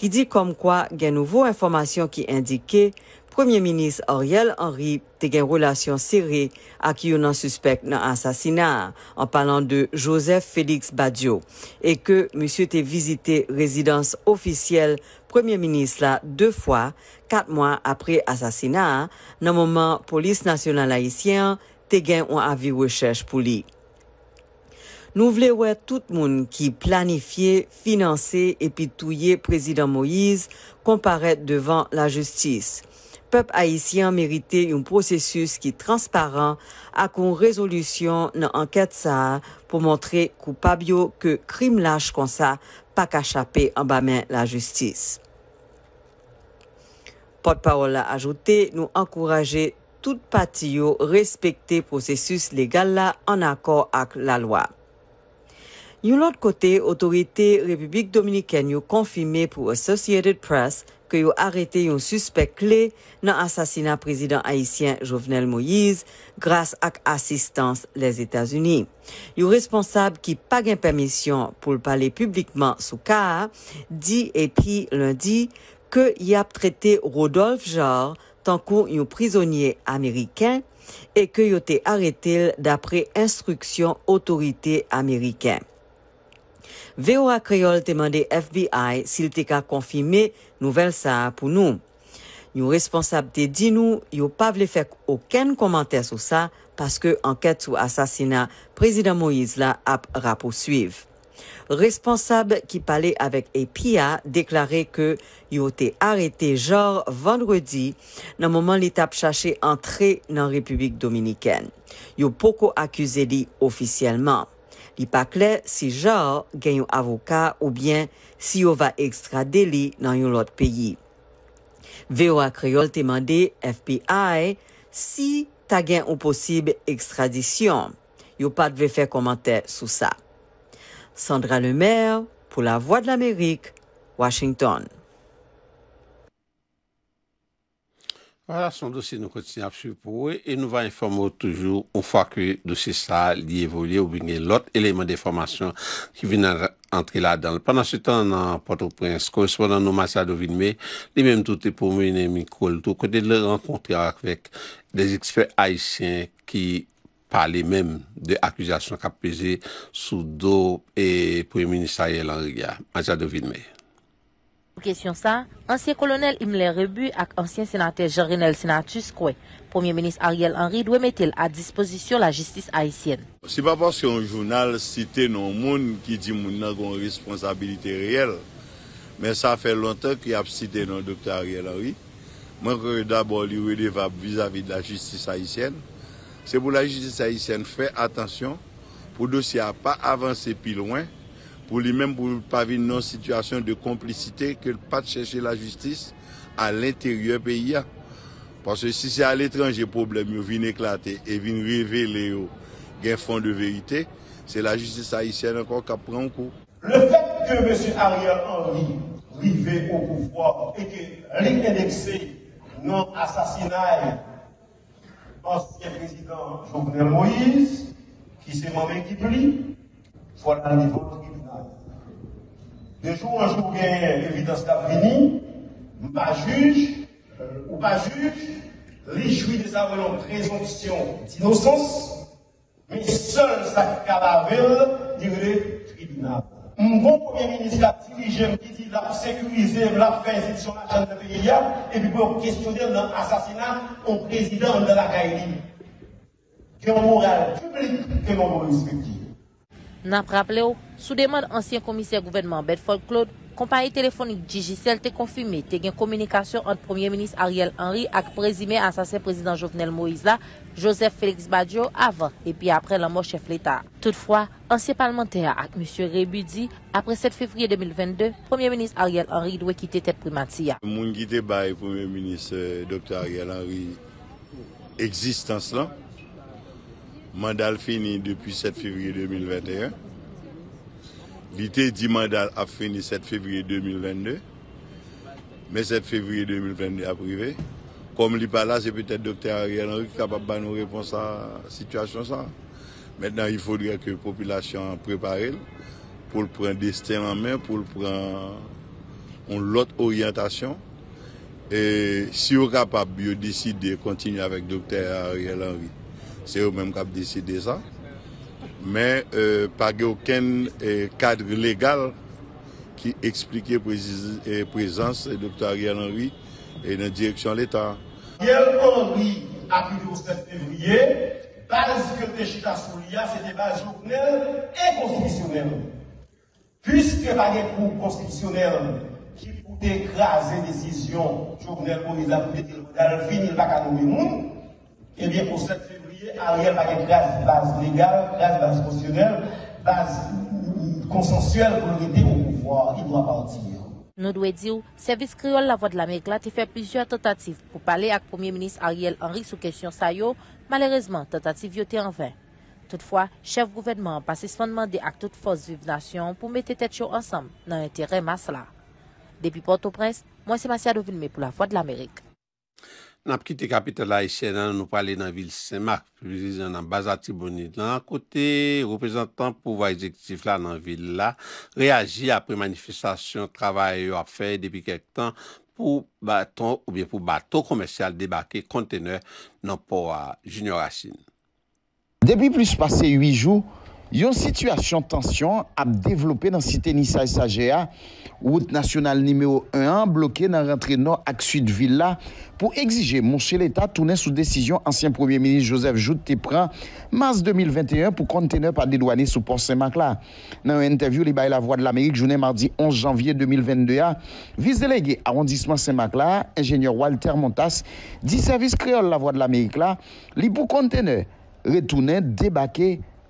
ki di kom kwa gen nouvo informasyon ki indike poum. Premier-ministre Auriel Henry te gen relasyon seri ak yon nan suspek nan asasinan an palan de Joseph Félix Badiou e ke monsye te vizite rezidans ofisyel premier-ministre la 2 fwa, 4 mwan apre asasinan an, nan mouman polis nasyonan laisyen te gen an avi wèchech pou li. Nou vle wè tout moun ki planifiye, finanse, epi touye prezident Moïse komparet devan la justise. peuple haïtien un processus qui ki transparent, ak une résolution, nan l'enquête sa pou montre coupable que crime lâche ça, ça pas ka en bas main la justice. Porte-parole a ajouté, nous encourager toute partie à respecter processus légal là en accord avec la loi. De l'autre côté, autorité République dominicaine a confirmé pour Associated Press kyo yo arete yon suspect kle nan asasina prezident Haitien Jovenel Moïse grase ak asistans les Etats-Unis. Yo responsable ki pa gen permisyon pou l'pale publikman sou ka, di epi lundi ke y ap trete Rodolphe Jarre tankou yon prizonye Ameriken e ke yote arete l dapre instruksyon otorite Ameriken. Veora kreol temande FBI sil te ka konfime nouvel sa pou nou. Yon responsab te di nou, yon pa vle fek oken komante sou sa paske anket sou asasina, prezident Moïse la ap raposuiv. Responsab ki pale avek e PIA deklare ke yon te arete jor vendredi nan moman li tap chache antre nan Republik Dominiken. Yon poko akuse li ofisyeleman. Li pa kler si jor gen yon avoka ou bien si yo va ekstradeli nan yon lot peyi. Ve yo akriol temande FBI si ta gen ou posib ekstradisyon. Yo pa dve fe komante sou sa. Sandra Lemer, pou la Voix de l'Amérique, Washington. Voilà, son dossier nous continue à suivre pour vous et nous va informer toujours une fois que dossier ça a lié volé ou bingé l'autre élément d'information qui vient d'entrer là-dedans. Pendant ce temps, on a un porte-prince correspondant non-majad de Villemay, les mêmes doutés pour Mme Mikol, tout côté de la rencontre avec des experts haïtiens qui parlaient même d'accusations capesées sous dos et pour les ministères l'en regard. Majad de Villemay. Kèsyon sa, ansyen kolonel Imler Rebu ak ansyen senate Gerinel Senatus kwe. Premier menis Ariel Henry dwe metil a dispozisyon la jistis Haitien. Si pa porsi an jounal site nan moun ki di moun nan kon responsabilite riyel, men sa fe lontan ki ap site nan doktor Ariel Henry, mwen kore dabor li wedevap vizavi la jistis Haitien. Se pou la jistis Haitien fè atasyon pou dosi a pa avanse pi lwen, pour lui-même pour pas vivre dans une situation de complicité que pas de chercher la justice à l'intérieur pays. Hein. Parce que si c'est à l'étranger le problème vient éclater et vient révéler un oh, fond de vérité, c'est la justice haïtienne encore qui prend un coup. Le fait que M. Ariel Henry arrive au pouvoir et que l'indexé non assassinat ancien président Jovenel Moïse, qui s'est qui prie, voilà le niveau de jour en jour, l'évidence d'avenir, pas juge, euh, ou pas juge, les de sa présomption d'innocence, mais seul sa cadavre dirait tribunal. Un bon premier ministre a dirigé, qui dit l'a sécurisé, l'a fait la la de pays, et puis pour questionner l'assassinat au président de la qui un moral publique que l'on respecte. N'a Soudemande ansyen komisyen gouvenman Bedford-Claude, kompanyi telefonik dijisel te konfime te gen komunikasyon ant premier minis Ariel Henry ak prezime ansasyen prezident Jovenel Moïse la, Joseph Félix Badiou, avan epi apre l'anmochef l'Etat. Toutfoy, ansyen parlamenter ak M. Reboudi, apre 7 fevrier 2022, premier minis Ariel Henry dwe kite tet primatia. Moun kite bay premier minis euh, Dr. Ariel Henry, eksistans lan, mandal fini depi 7 fevrier 2021. Vite di mandal a feni 7 fevriye 2022, men 7 fevriye 2022 a prive. Kom li pala, se petè Dr. Ariel Henry kapap banou reponsan situasyon sa. Mèndan, y foudre ke populasyon a preparel pou l pren desten an men, pou l pren... on lot orientasyon. E si yo kapap yo deside kontinu avèk Dr. Ariel Henry, se yo men kap deside sa. mais euh, pas aucun euh, cadre légal qui expliquait la euh, présence du Dr Ariel Henry et euh, dans la direction de l'État. Ariel Henry a pris au 7 février, base que te chita sous l'IA, c'était base journal et constitutionnel. Puisque pas de cours constitutionnel qui pouvait écraser décision journal pour les appeler, il va finir par monde, eh bien au 7 février, Ariel pake prez base legal, prez base konsensuel, prez base konsensuel pou mwete pou poufwa, yi dwa partir. Nou dwe di ou, Servis Kriol la Voix de l'Amerik lati fè plusieurs tentatifs pou pale ak Premier Ministre Ariel Henrique sou kesyon sa yo, malerèzman tentatifs yote an vè. Toutfwa, chef gouvernement passe fondement de ak tout force vive nation pou mete tè tchou ansam nan entere mas la. Depi Porto Presse, mwen se mase a devine mè pou la Voix de l'Amerik. Nan pkite kapitel la e chen nan nou prale nan vil Saint-Marc, pou vize nan bazatibonite. Nan an kote, reprezentant pou vwa ekjektif la nan vil la, reagi apre manifestasyon, travaye ou ap fèy depi kèk tan, pou baton ou bie pou baton komersyal debake, konteneur nan pou Junior Racine. Depi plis pase 8 jou, Yon à tansyon dans la cité Nissa et Sagea, route nationale numéro 1 bloquée dans la rentrée nord ak sud villa pour exiger monsye l'état tourner sous décision ancien Premier Ministre Joseph Jout mars 2021 pour par des dédouaner sous port saint macla Dans une interview li la voie de l'Amérique, journée mardi 11 janvier 2022 vice vis arrondissement saint macla ingénieur Walter Montas, dit service créole la voie de l'Amérique, la, li pou konteneur retounen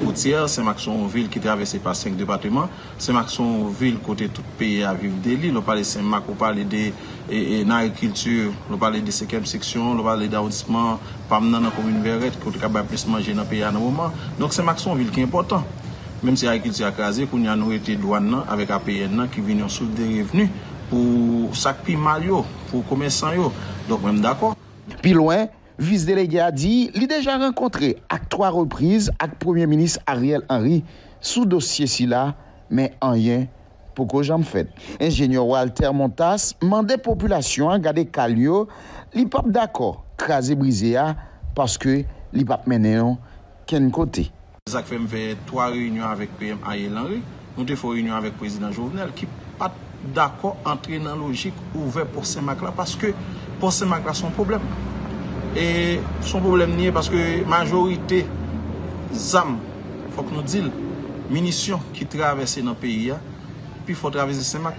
Poutier, Saint-Maxonville ki te avese pa 5 departement, Saint-Maxonville kote tout peye aviv deli, lopale Saint-Maxon, lopale de nan ayikiltu, lopale de sekem seksyon, lopale de audisman, pamnen nan komoun verret, kote kabay plis manje nan peye anouman, donk Saint-Maxonville ki importan. Memse ayikiltu akaze, koun yan nou ete doan nan, avek APN nan, ki vin yon souf de revenu pou sakpi mal yo, pou komensan yo, donk mwen mdakon. Vis delegya di li deja renkontre ak 3 repriz ak premier minis Ariel Henry sou dosye si la men anyen poko janm fèt. Engenyor Walter Montas mande populasyon a gade kalyo li pap d'akor krasi brise ya paske li pap menenon ken kote. Zak vem ve 3 reynyon avek PM Ariel Henry, nou te fo reynyon avek prezident Jovenel ki pat d'akor antre nan logik ouve pou se magla paske pou se magla son probleme. E son problem niye paske majorite zam, fok nou dil, minisyon ki travese nan peyi ya, pi fok travese seman.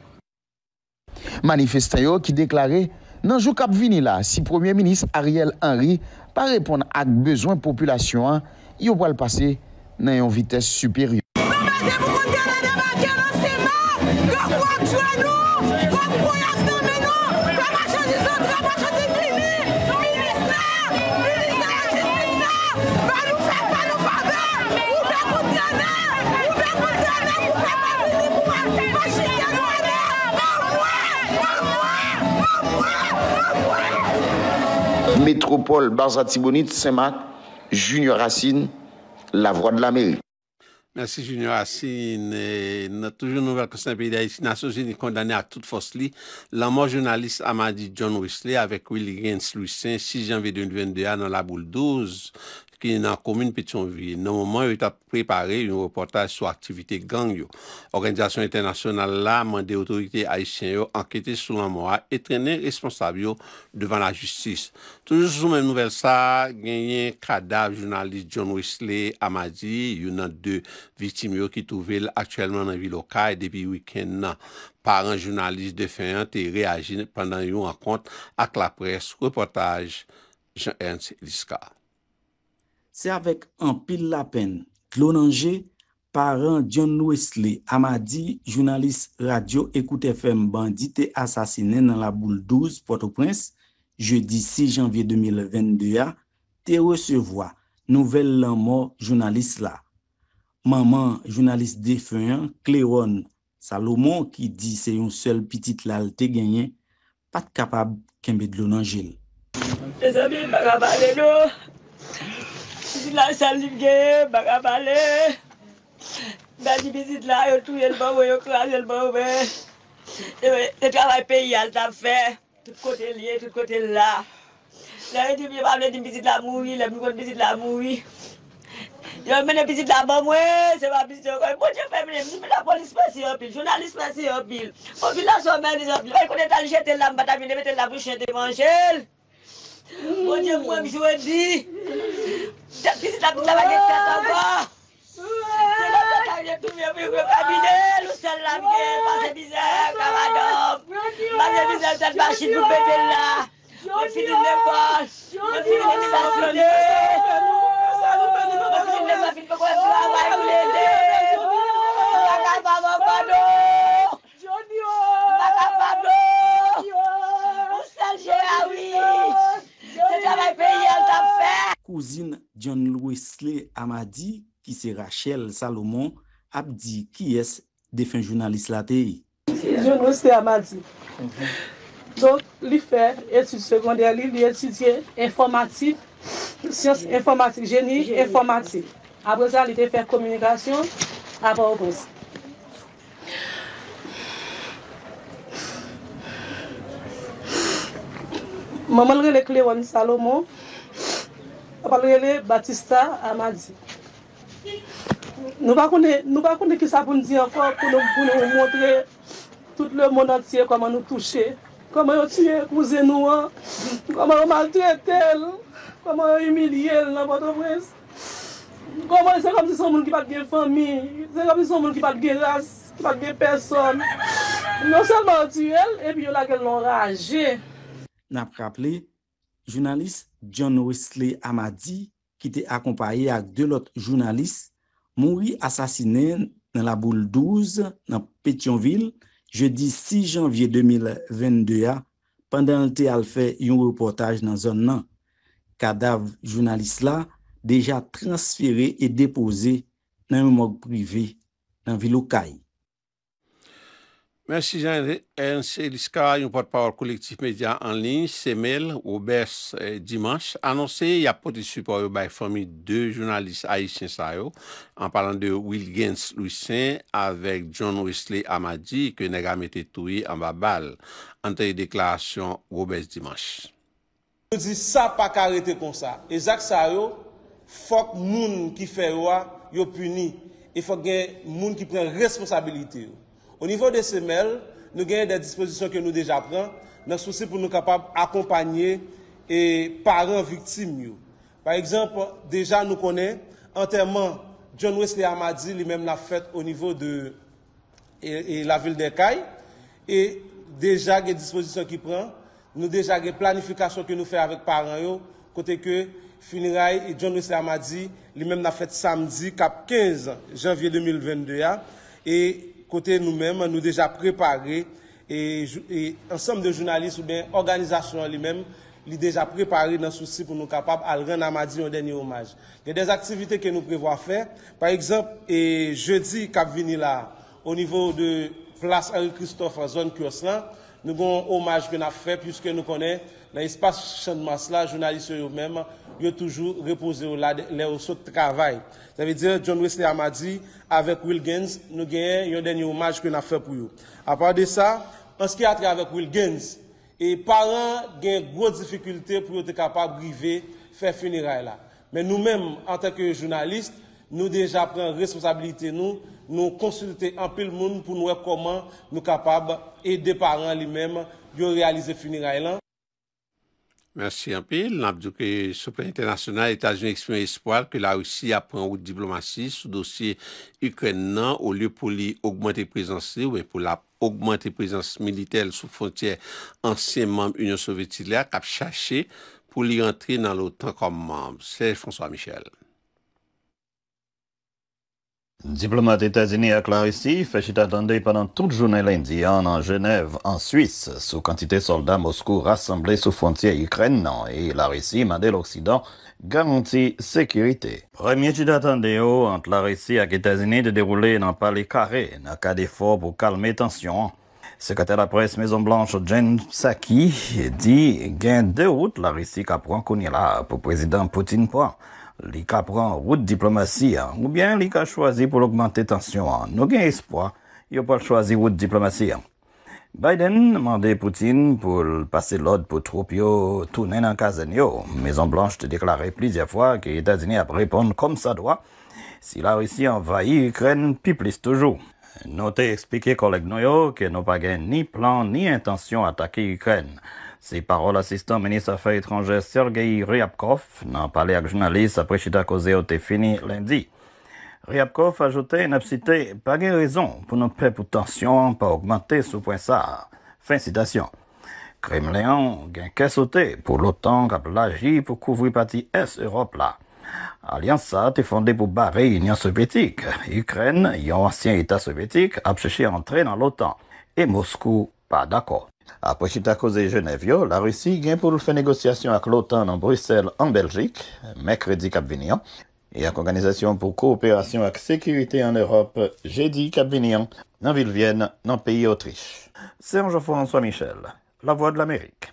Manifeste yo ki deklare nanjou kap vini la si premier minis Ariel Henry pa repon ak bezon populasyon yo wale pase nan yon vites superyo. Kwa mase mou konti ane debakye nan seman, kwa kwa tue nou, kwa kwa yas name. Metropole Barzati Bonit, Semak, Junior Racine, La Voix de l'Amérique. ki nan komine Petionville. Nan momen yon etat prepare yon reportaj sou aktivite gang yon. Organizasyon internasyonal la, mande otorite a isen yon, anketi sou lan moua, etre nen responsab yon devan la justis. Toujou sou men nouvel sa, genyen kadaf jounalist John Wesley Amadi, yon nan de vitim yon ki touvel aktuelman nan vi lokaye debi wikend nan. Paran jounalist defenyante reajine pandan yon an kont ak la pres reportaj Jean-Henri Liska. Se avèk an pil la pen, klonanje, paran John Wesley, amadi, jounalist radio, ekoute FM bandite, asasine nan la boule 12, Port-au-Prince, jeudi 6 janvye 2022 a, te resevoi, nouvel lanmò, jounalist la. Maman, jounalist defen, kleron, Salomon, ki di se yon sel piti tlal te genyen, pat kapab kembe klonanje. Te zami, magaba leno! Mwen di bizit la, yo tou yon bon, yo kran yon bon, wè. Se travay pey yal, dam fe, tout kote liye, tout kote la. Mwen di bizit la mou, mwen di bizit la mou, wè. Se wè bizit la bon, wè, se wè bizit la bon. Mwen di bizit la bon, wè, se wè bizit la bon. Oje mwen mwen mwen di Depi sla pisa baget kato wak Swen ap deta yon tou mwen mwen mwen kabine Ose lak gen, mwaze mwize kama dom Mwaze mwize mwen ten pa chit mwen bebe la Mwen finin mwen kwa Mwen finin mwen sa lupen mwen Mwen finin mwen finin mwen fwen kwa mwen kwa mwen mwen Mwaka mwa mwaka do Mwaka mwa mwa do Ose lak gen awi Ose lak gen awi Kouzine John Wesley Amadi, ki se Rachel Salomon, ap di ki es defen jounalist la tey. John Wesley Amadi, li fè etude sekondary, li etudye informatif, geni informatif. Apo sa li defen komunikasyon, ap apos. Maman rele Klewen Salomo, apan rele Batista Amadze. Nou pa kone ki sa poun di ankon pou nou moun montre tout le moun antye koman nou touche. Koman yo tue kouze nou an, koman yo mal tue tel, koman yo yu milye nan poto pres. Koman se kom se son moun ki pat gen fami, se kom se son moun ki pat gen rase, ki pat gen peson. Non salman tue el, epi yo la gen lor anje. Napraple, jounalist John Wesley Amadi, ki te akompaye ak delot jounalist, mouri asasinen nan la boule 12 nan Petionville, je di 6 janvye 2022 a, pandan lte al fe yon reportaj nan zon nan, kadav jounalist la deja transfere e depose nan moumog prive nan vilo Kaye. Mersi Jean-Henri Liska, yon potpawol kolektif media anlinj, semel, Wobes euh, Dimanche. Anonse, ya poti support yo bay Fomi, de jounalist Aïtien Sayo, an palan de Will Gaines-Louisien, avek John Wesley Amadi, ke nega mette touye an babal, ante yon deklarasyon Wobes Dimanche. Yo di sa pa karete kon sa, e Zak Sayo, fok moun ki fè wwa, yo puni, e fok gen moun ki pren responsabilite yo. Ou nivou de semel, nou genye de disposisyon ke nou deja pran, nan sou se pou nou kapap akompanye e paran viktim yo. Par ekjamp, deja nou konen, anterman John Wesley Hamadi li men la fet ou nivou de la vil de Kaye, e deja gen disposisyon ki pran, nou deja gen planifikasyon ke nou fe avik paran yo, kote ke finiray John Wesley Hamadi li men la fet samdi kap 15 janvye 2022 ya. côté nous-mêmes, nous déjà préparé, et, ensemble de journalistes ou bien organisations lui-même, déjà préparé dans souci pour nous capables à rendre Amadi un dernier hommage. Il y a des activités que nous prévoyons faire. Par exemple, et jeudi, cap là, au niveau de place Henri-Christophe, en zone Kurslan, nous avons un hommage que nous avons fait puisque nous connaissons nan y espasyon mas la, jounalist yo yo mem, yo toujou repouze yo la le ou sot travay. Zavidye, John Wesley Hamadi, avek Will Gaines, nou genye yon denye omaj kwen a fe pou yo. Apar de sa, anski atre avek Will Gaines, e paran genye gwo defikulte pou yo te kapab grive fe finiray la. Men nou mem, an teke jounalist, nou deja pren responsabilite nou, nou konsulte anpe l moun pou nou wek koman nou kapab e de paran li mem yo realize finiray lan. Mersi yon pi. L'abdoukè sou plan internasyonal et a jouni ekspon espoal ke la ou si apren ou diplomasy sou dosye Ukren nan ou li pou li augmenter prezansi ou pou la augmenter prezansi militel sou fontyè ansen mamb Union Sovetilè ak ap chache pou li rentre nan l'OTAN kom mamb. Sey François Michel. Diplomate états-unis la Russie fait attendait pendant toute journée lundi en, Genève, en Suisse, sous quantité soldats Moscou rassemblés sous frontière ukrainiennes et la Russie m'a l'Occident garantit sécurité. Premier tu attendue oh, entre la Russie et les États-Unis de dérouler dans palais carré, n'a qu'à d'effort pour calmer tension. Secrétaire de la presse Maison-Blanche, Jen Psaki, dit gain deux routes la Russie qu'apprend qu'on là pour président Poutine. Point li ka pran route diplomatie, hein, ou bien li ka chwazi pou tension tension. Hein. aucun espoir, gen espoi, yo pa route diplomatie. an. Hein. Biden mande Poutine pou passer l'ordre pou troup yo en cas kazen yo. Maison Blanche te plusieurs plusieurs que les Etats-Unis ap repon comme ça doit. si la Russie l'Ukraine, Ukren pi plis toujou. Nou te eksplike koleg nou yo ke nou gen ni plan ni intention d'attaquer l'Ukraine. Ces paroles assistant ministre Affaires étrangères Sergei Ryabkov n'en parlait à journaliste après Chita Koseo fini lundi. Ryabkov ajoutait n'a cité pas de raison pour nos tension pas augmenter sous point ça. Fin citation. Kremlin, gain qu'à sauté pour l'OTAN qui a plagi pour couvrir partie Est Europe là. Alliance a été fondée pour barrer l'Union soviétique. Ukraine, un ancien État soviétique, a cherché à entrer dans l'OTAN. Et Moscou, pas d'accord. Apo chita koze Genevio, la russi gen pou l fè negociasyon ak l'OTAN an Bruxelles an Belgique, Mekredi-Kabvinian, e ak organizasyon pou kooperasyon ak sekirite an Europe, Jedi-Kabvinian, nan vil Vienne, nan peyi Autriche. Sè anjoufou Ansoi Michel, la voie de l'Amerik.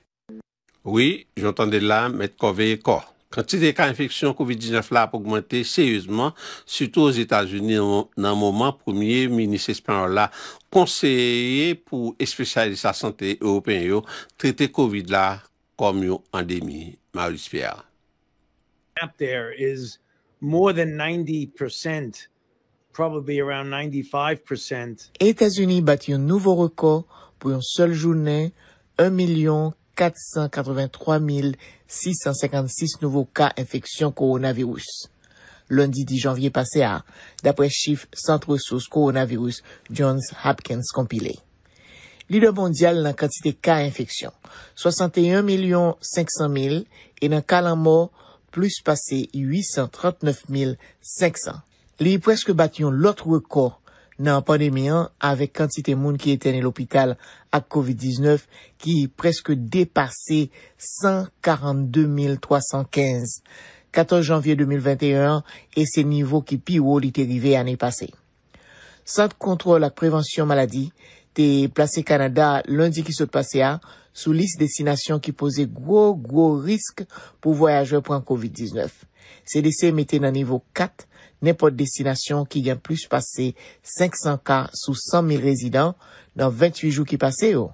Oui, j'entend de la Mekovey-Ko. Quantité de cas d'infection COVID-19 là a augmenté sérieusement, surtout aux Etats-Unis. Dans le moment premier, le ministre espagnol a conseillé pour especialiser sa santé européenne traiter COVID-19 comme une endémie. Marius Pierre. Etats-Unis bâti un nouveau record pour une seule journée, 1,5 million. 483 656 nouvo ka infeksyon koronavirous. Lundi 10 janvye pase a, d'apres chif centres sos koronavirous Johns Hopkins kompile. Lide mondial nan kantite ka infeksyon, 61 500 000 e nan kalan mor plus pase 839 500. Li preske batyon lot rekor nan pandemi an avek kantite moun ki etene l'opital ak COVID-19 ki preske depase 142.315. 14 janvye 2021 e se nivou ki pi wou li terive ane pase. Sant Kontrol ak Prevensyon Maladi te place Kanada lundi ki se pase a sou lis desinasyon ki pose gwo gwo risk pou voyajwe pran COVID-19. Se dese metene nan nivou 4, Nèpote destinasyon ki gen plus pase 500 ka sou 100.000 rezidant nan 28 jou ki pase yo.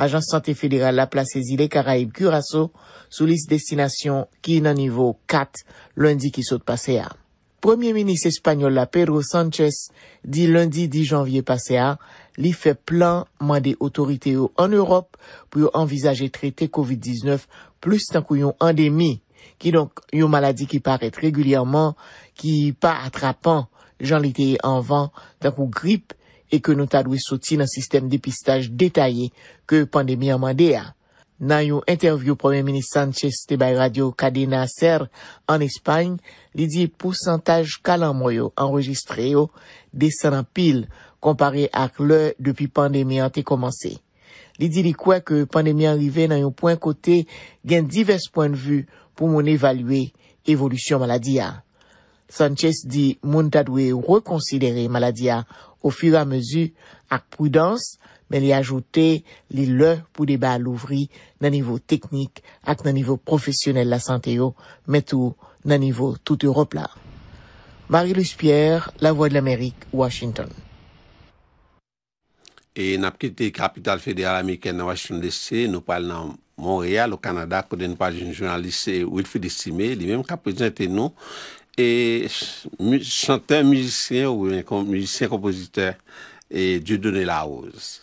Ajans Santé Fédéral la plase zile Karaib-Guraso sou lis destinasyon ki nan nivou 4 lundi ki sot pase ya. Ah. Premier Ministre Espanyol la Pedro Sanchez di lundi 10 janvye pase ya. Ah, li fe plan man de otorite oh, yo an Europe pou yo envizaje trete COVID-19 plus tankou yon an demi. ki donk yon maladi ki paret regulyaman, ki pa atrapan jan liteye anvan dan kou grip, e ke nou tadwe soti nan sistem depistaj detaye ke pandemi anman de a. Nan yon intervyou premier ministre Sanchez te bay radio Cadena Ser an Espany, li di pou santaj kalanmoyo enregistreyo desan an pil kompare ak lè depi pandemi an te komanse. Li di li kwa ke pandemi anrive nan yon poin kote gen diverse poin de vu pou moun evalue evolusyon maladia. Sanchez di moun tadwe rekonsidere maladia ou fiwa mezu ak prudans, men li ajoute li le pou deba louvri nan nivou teknik ak nan nivou profesyonel la sante yo, metou nan nivou tout Europe la. Marie-Louise Pierre, La Voix de l'Amérique, Washington. E napkite kapital federa la miken na Washington DC, nou pal nan moun. Montréal, au Canada, que une page d'une journaliste, euh, Wilfried Estimé, lui-même qui a présenté nous, et chanteur, musicien, ou musicien, compositeur, et Dieu donné La Rose.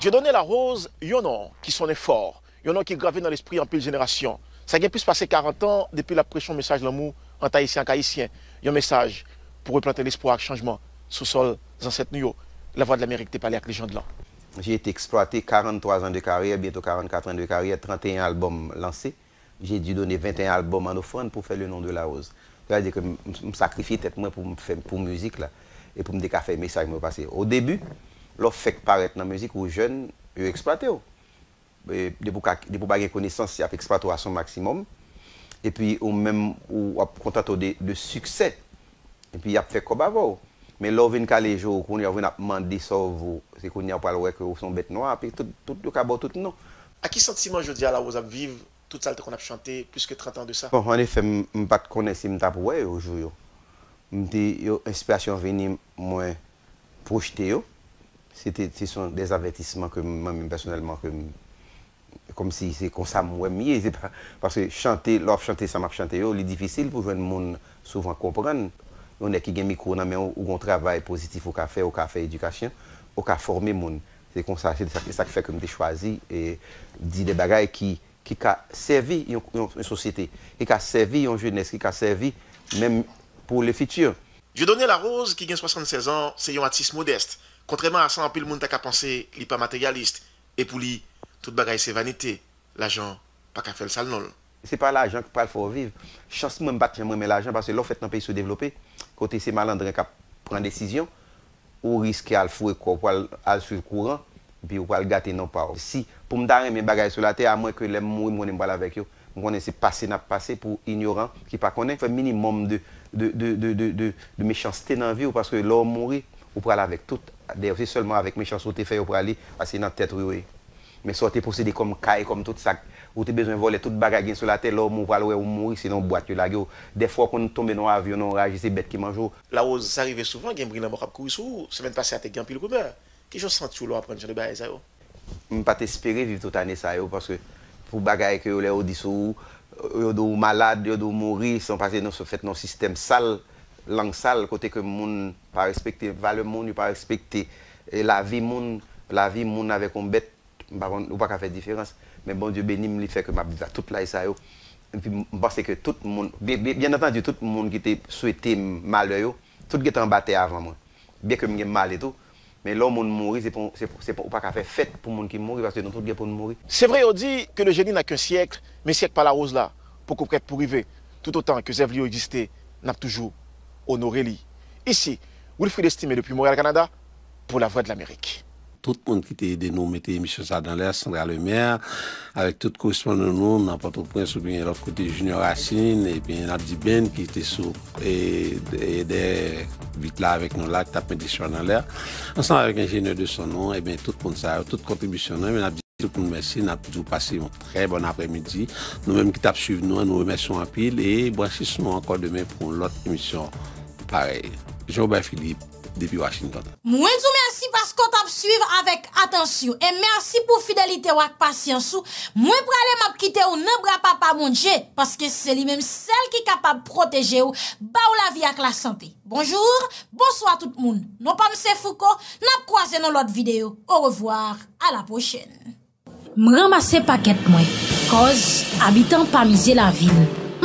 Dieu donné La Rose, en a qui sonne fort, en a qui est gravé dans l'esprit en pile génération. Ça a plus passer 40 ans depuis la pression message l'amour en Tahitien, en a Un message pour replanter l'espoir et le changement sous sol dans cette nuit. La voix de l'Amérique, t'es parlé avec les gens de là. J'ai été exploité 43 ans de carrière, bientôt 44 ans de carrière, 31 albums lancés. J'ai dû donner 21 albums en offrande pour faire le nom de la rose. C'est-à-dire que je me sacrifie tête moi pour faire pour musique là, et pour me décaffer message me passer. Au début, l'offre fait paraître dans la musique aux jeunes, ils exploité. De pour gagner connaissance, ils exploité à son maximum. Et puis, au même, ou content de, de succès. Et puis, ils ont fait comme avant. Men lò vin kalè jò, kon yò vin ap mandi sov ou se kon yò pal wèk ou son bèt nwa, pi tout yò kabò tout nou. A ki sentiman jò di ala wòz ap viv, tout salte kon ap chante, plus ke 30 an de sa? Bon, an efè, m pat konensi m tap wè yo jò yo. M te yo inspirasyon veni mwen projte yo. Se te son dezavetisman ke mman mwen personelman ke m... Kom si se konsa mwen miye, se pa... Parse chante, lòv chante, samak chante yo, li difisil pou ven moun souvan komprenn. Yonè ki gen mikro nan men ou kon trabay pozitif ou ka fe, ou ka fe edukasyen, ou ka forme moun. Se kon sa, se de sak fe kon de chwazi, e di de bagay ki ka servi yon sosyete, ki ka servi yon jounes, ki ka servi menm pou le fitur. Je donè la rose ki gen 76 an, se yon atis modest. Kontreman a san, apil moun ta ka panse li pa materialist, epou li, tout bagay se vanite, la jan pa ka fe lsal nol. Se pa la jan ki pral fo viv, chans mwen bat jan mwen men la jan, parce lor fèt nan pey sou developé. Kote se malandren ka pran desisyon, ou riske al fwe kwa ou al suiv kouran, bi ou al gate nan pa ou. Si pou mdare men bagay sou la te, a mwen ke lem mwoy mwen mbale avek yo, mwen ese pase nap pase pou ignoran ki pa kone. Fè minimum de mechansite nan vi ou paske lor mwoy ou prale avek tout. Deye ou se seulement avek mechansite ou te faye ou prale, ase nan tet rowe. Me sote pou sede kom kaye kom tout sak. Ou te bezwen vo le tout bagay gen sou la te, lò mou pral wè ou mouri se nan boat yo la gyo. Defwa kon tombe nou avyon, nou reajise bet ki manjou. La wò z'arive soufan, gen brin la mokap kou sou, se ven pase a te gen pil koubeur. Kijon san tchou lò aprenjou le bagay zay yo? Mwen pat espere viv tout ane zay yo, paske pou bagay ke yo lè ou di sou, yo do ou malade, yo do ou mouri, son pase nan soufèt nan sistem sal, lang sal, kote ke moun pa respekte, vale moun yo pa respekte, la vi moun, la vi moun avè kon bet, ou pa ka fè diferense. Mais bon Dieu béni, il fait que ma vie toute là et ça. Et que tout le monde, bien, entendu, tout le monde qui était souhaité malheur, tout le monde était bataille avant moi. Bien que je mal et tout. Mais là, monde mourir, c'est pour, c'est pour, pas faire fête pour monde qui mourir parce que nous tous pour mourir. C'est vrai, on dit que le génie n'a qu'un siècle, mais siècle pas la rose là, pour qu'on prête pour arriver. Tout autant que Zevlio existait, n'a toujours honoré lui. Ici, Wilfried Estimé depuis Montréal, Canada, pour la voix de l'Amérique. Tout moun ki te yede nou, mette emisyon sa dan lè, Sandra Lemaire, avèk tout korispo nan nou, nan patou pwen soubyen lòt kote Junior Racine, epè nan ap di Ben ki te sou, edè vit la avèk nou la, ki tap mè dispo nan lè. Ansan avèk enjeneur de son nou, epè tout moun sa, tout kontribisyon nan, men ap di tout moun mèsi, nan ap jou pase yon trè bon apè midi, nou mèm ki tap suyve nou, nou mèsyon apil, e bransis nou ankon demè pou lòt emisyon parel. Jean-Baptiste Philippe. Depi Washington Mwen sou mersi paskot ap suiv avèk atensyon E mersi pou fidelite wak pasyansou Mwen pralè m ap kite ou nè bra pa pa moun dje Paske se li mèm sel ki kapab proteje ou Ba ou la vi ak la santè Bonjou, bonso a tout moun Non pa mse fouko, nap kwa ze nou lot videyo Ou revoar, a la pochèn M ramase paket mwen Koz, abitan pa mize la vil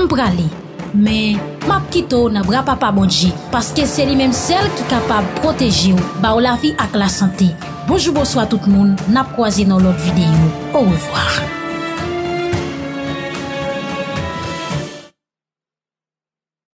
M pralè Men, map kito nan bra pa pa bodji, paske seri menm sel ki kapab proteji ou, ba ou la fi ak la sante. Bojou bojou a tout moun, nan proazi nan lot videyo. Ou revoar.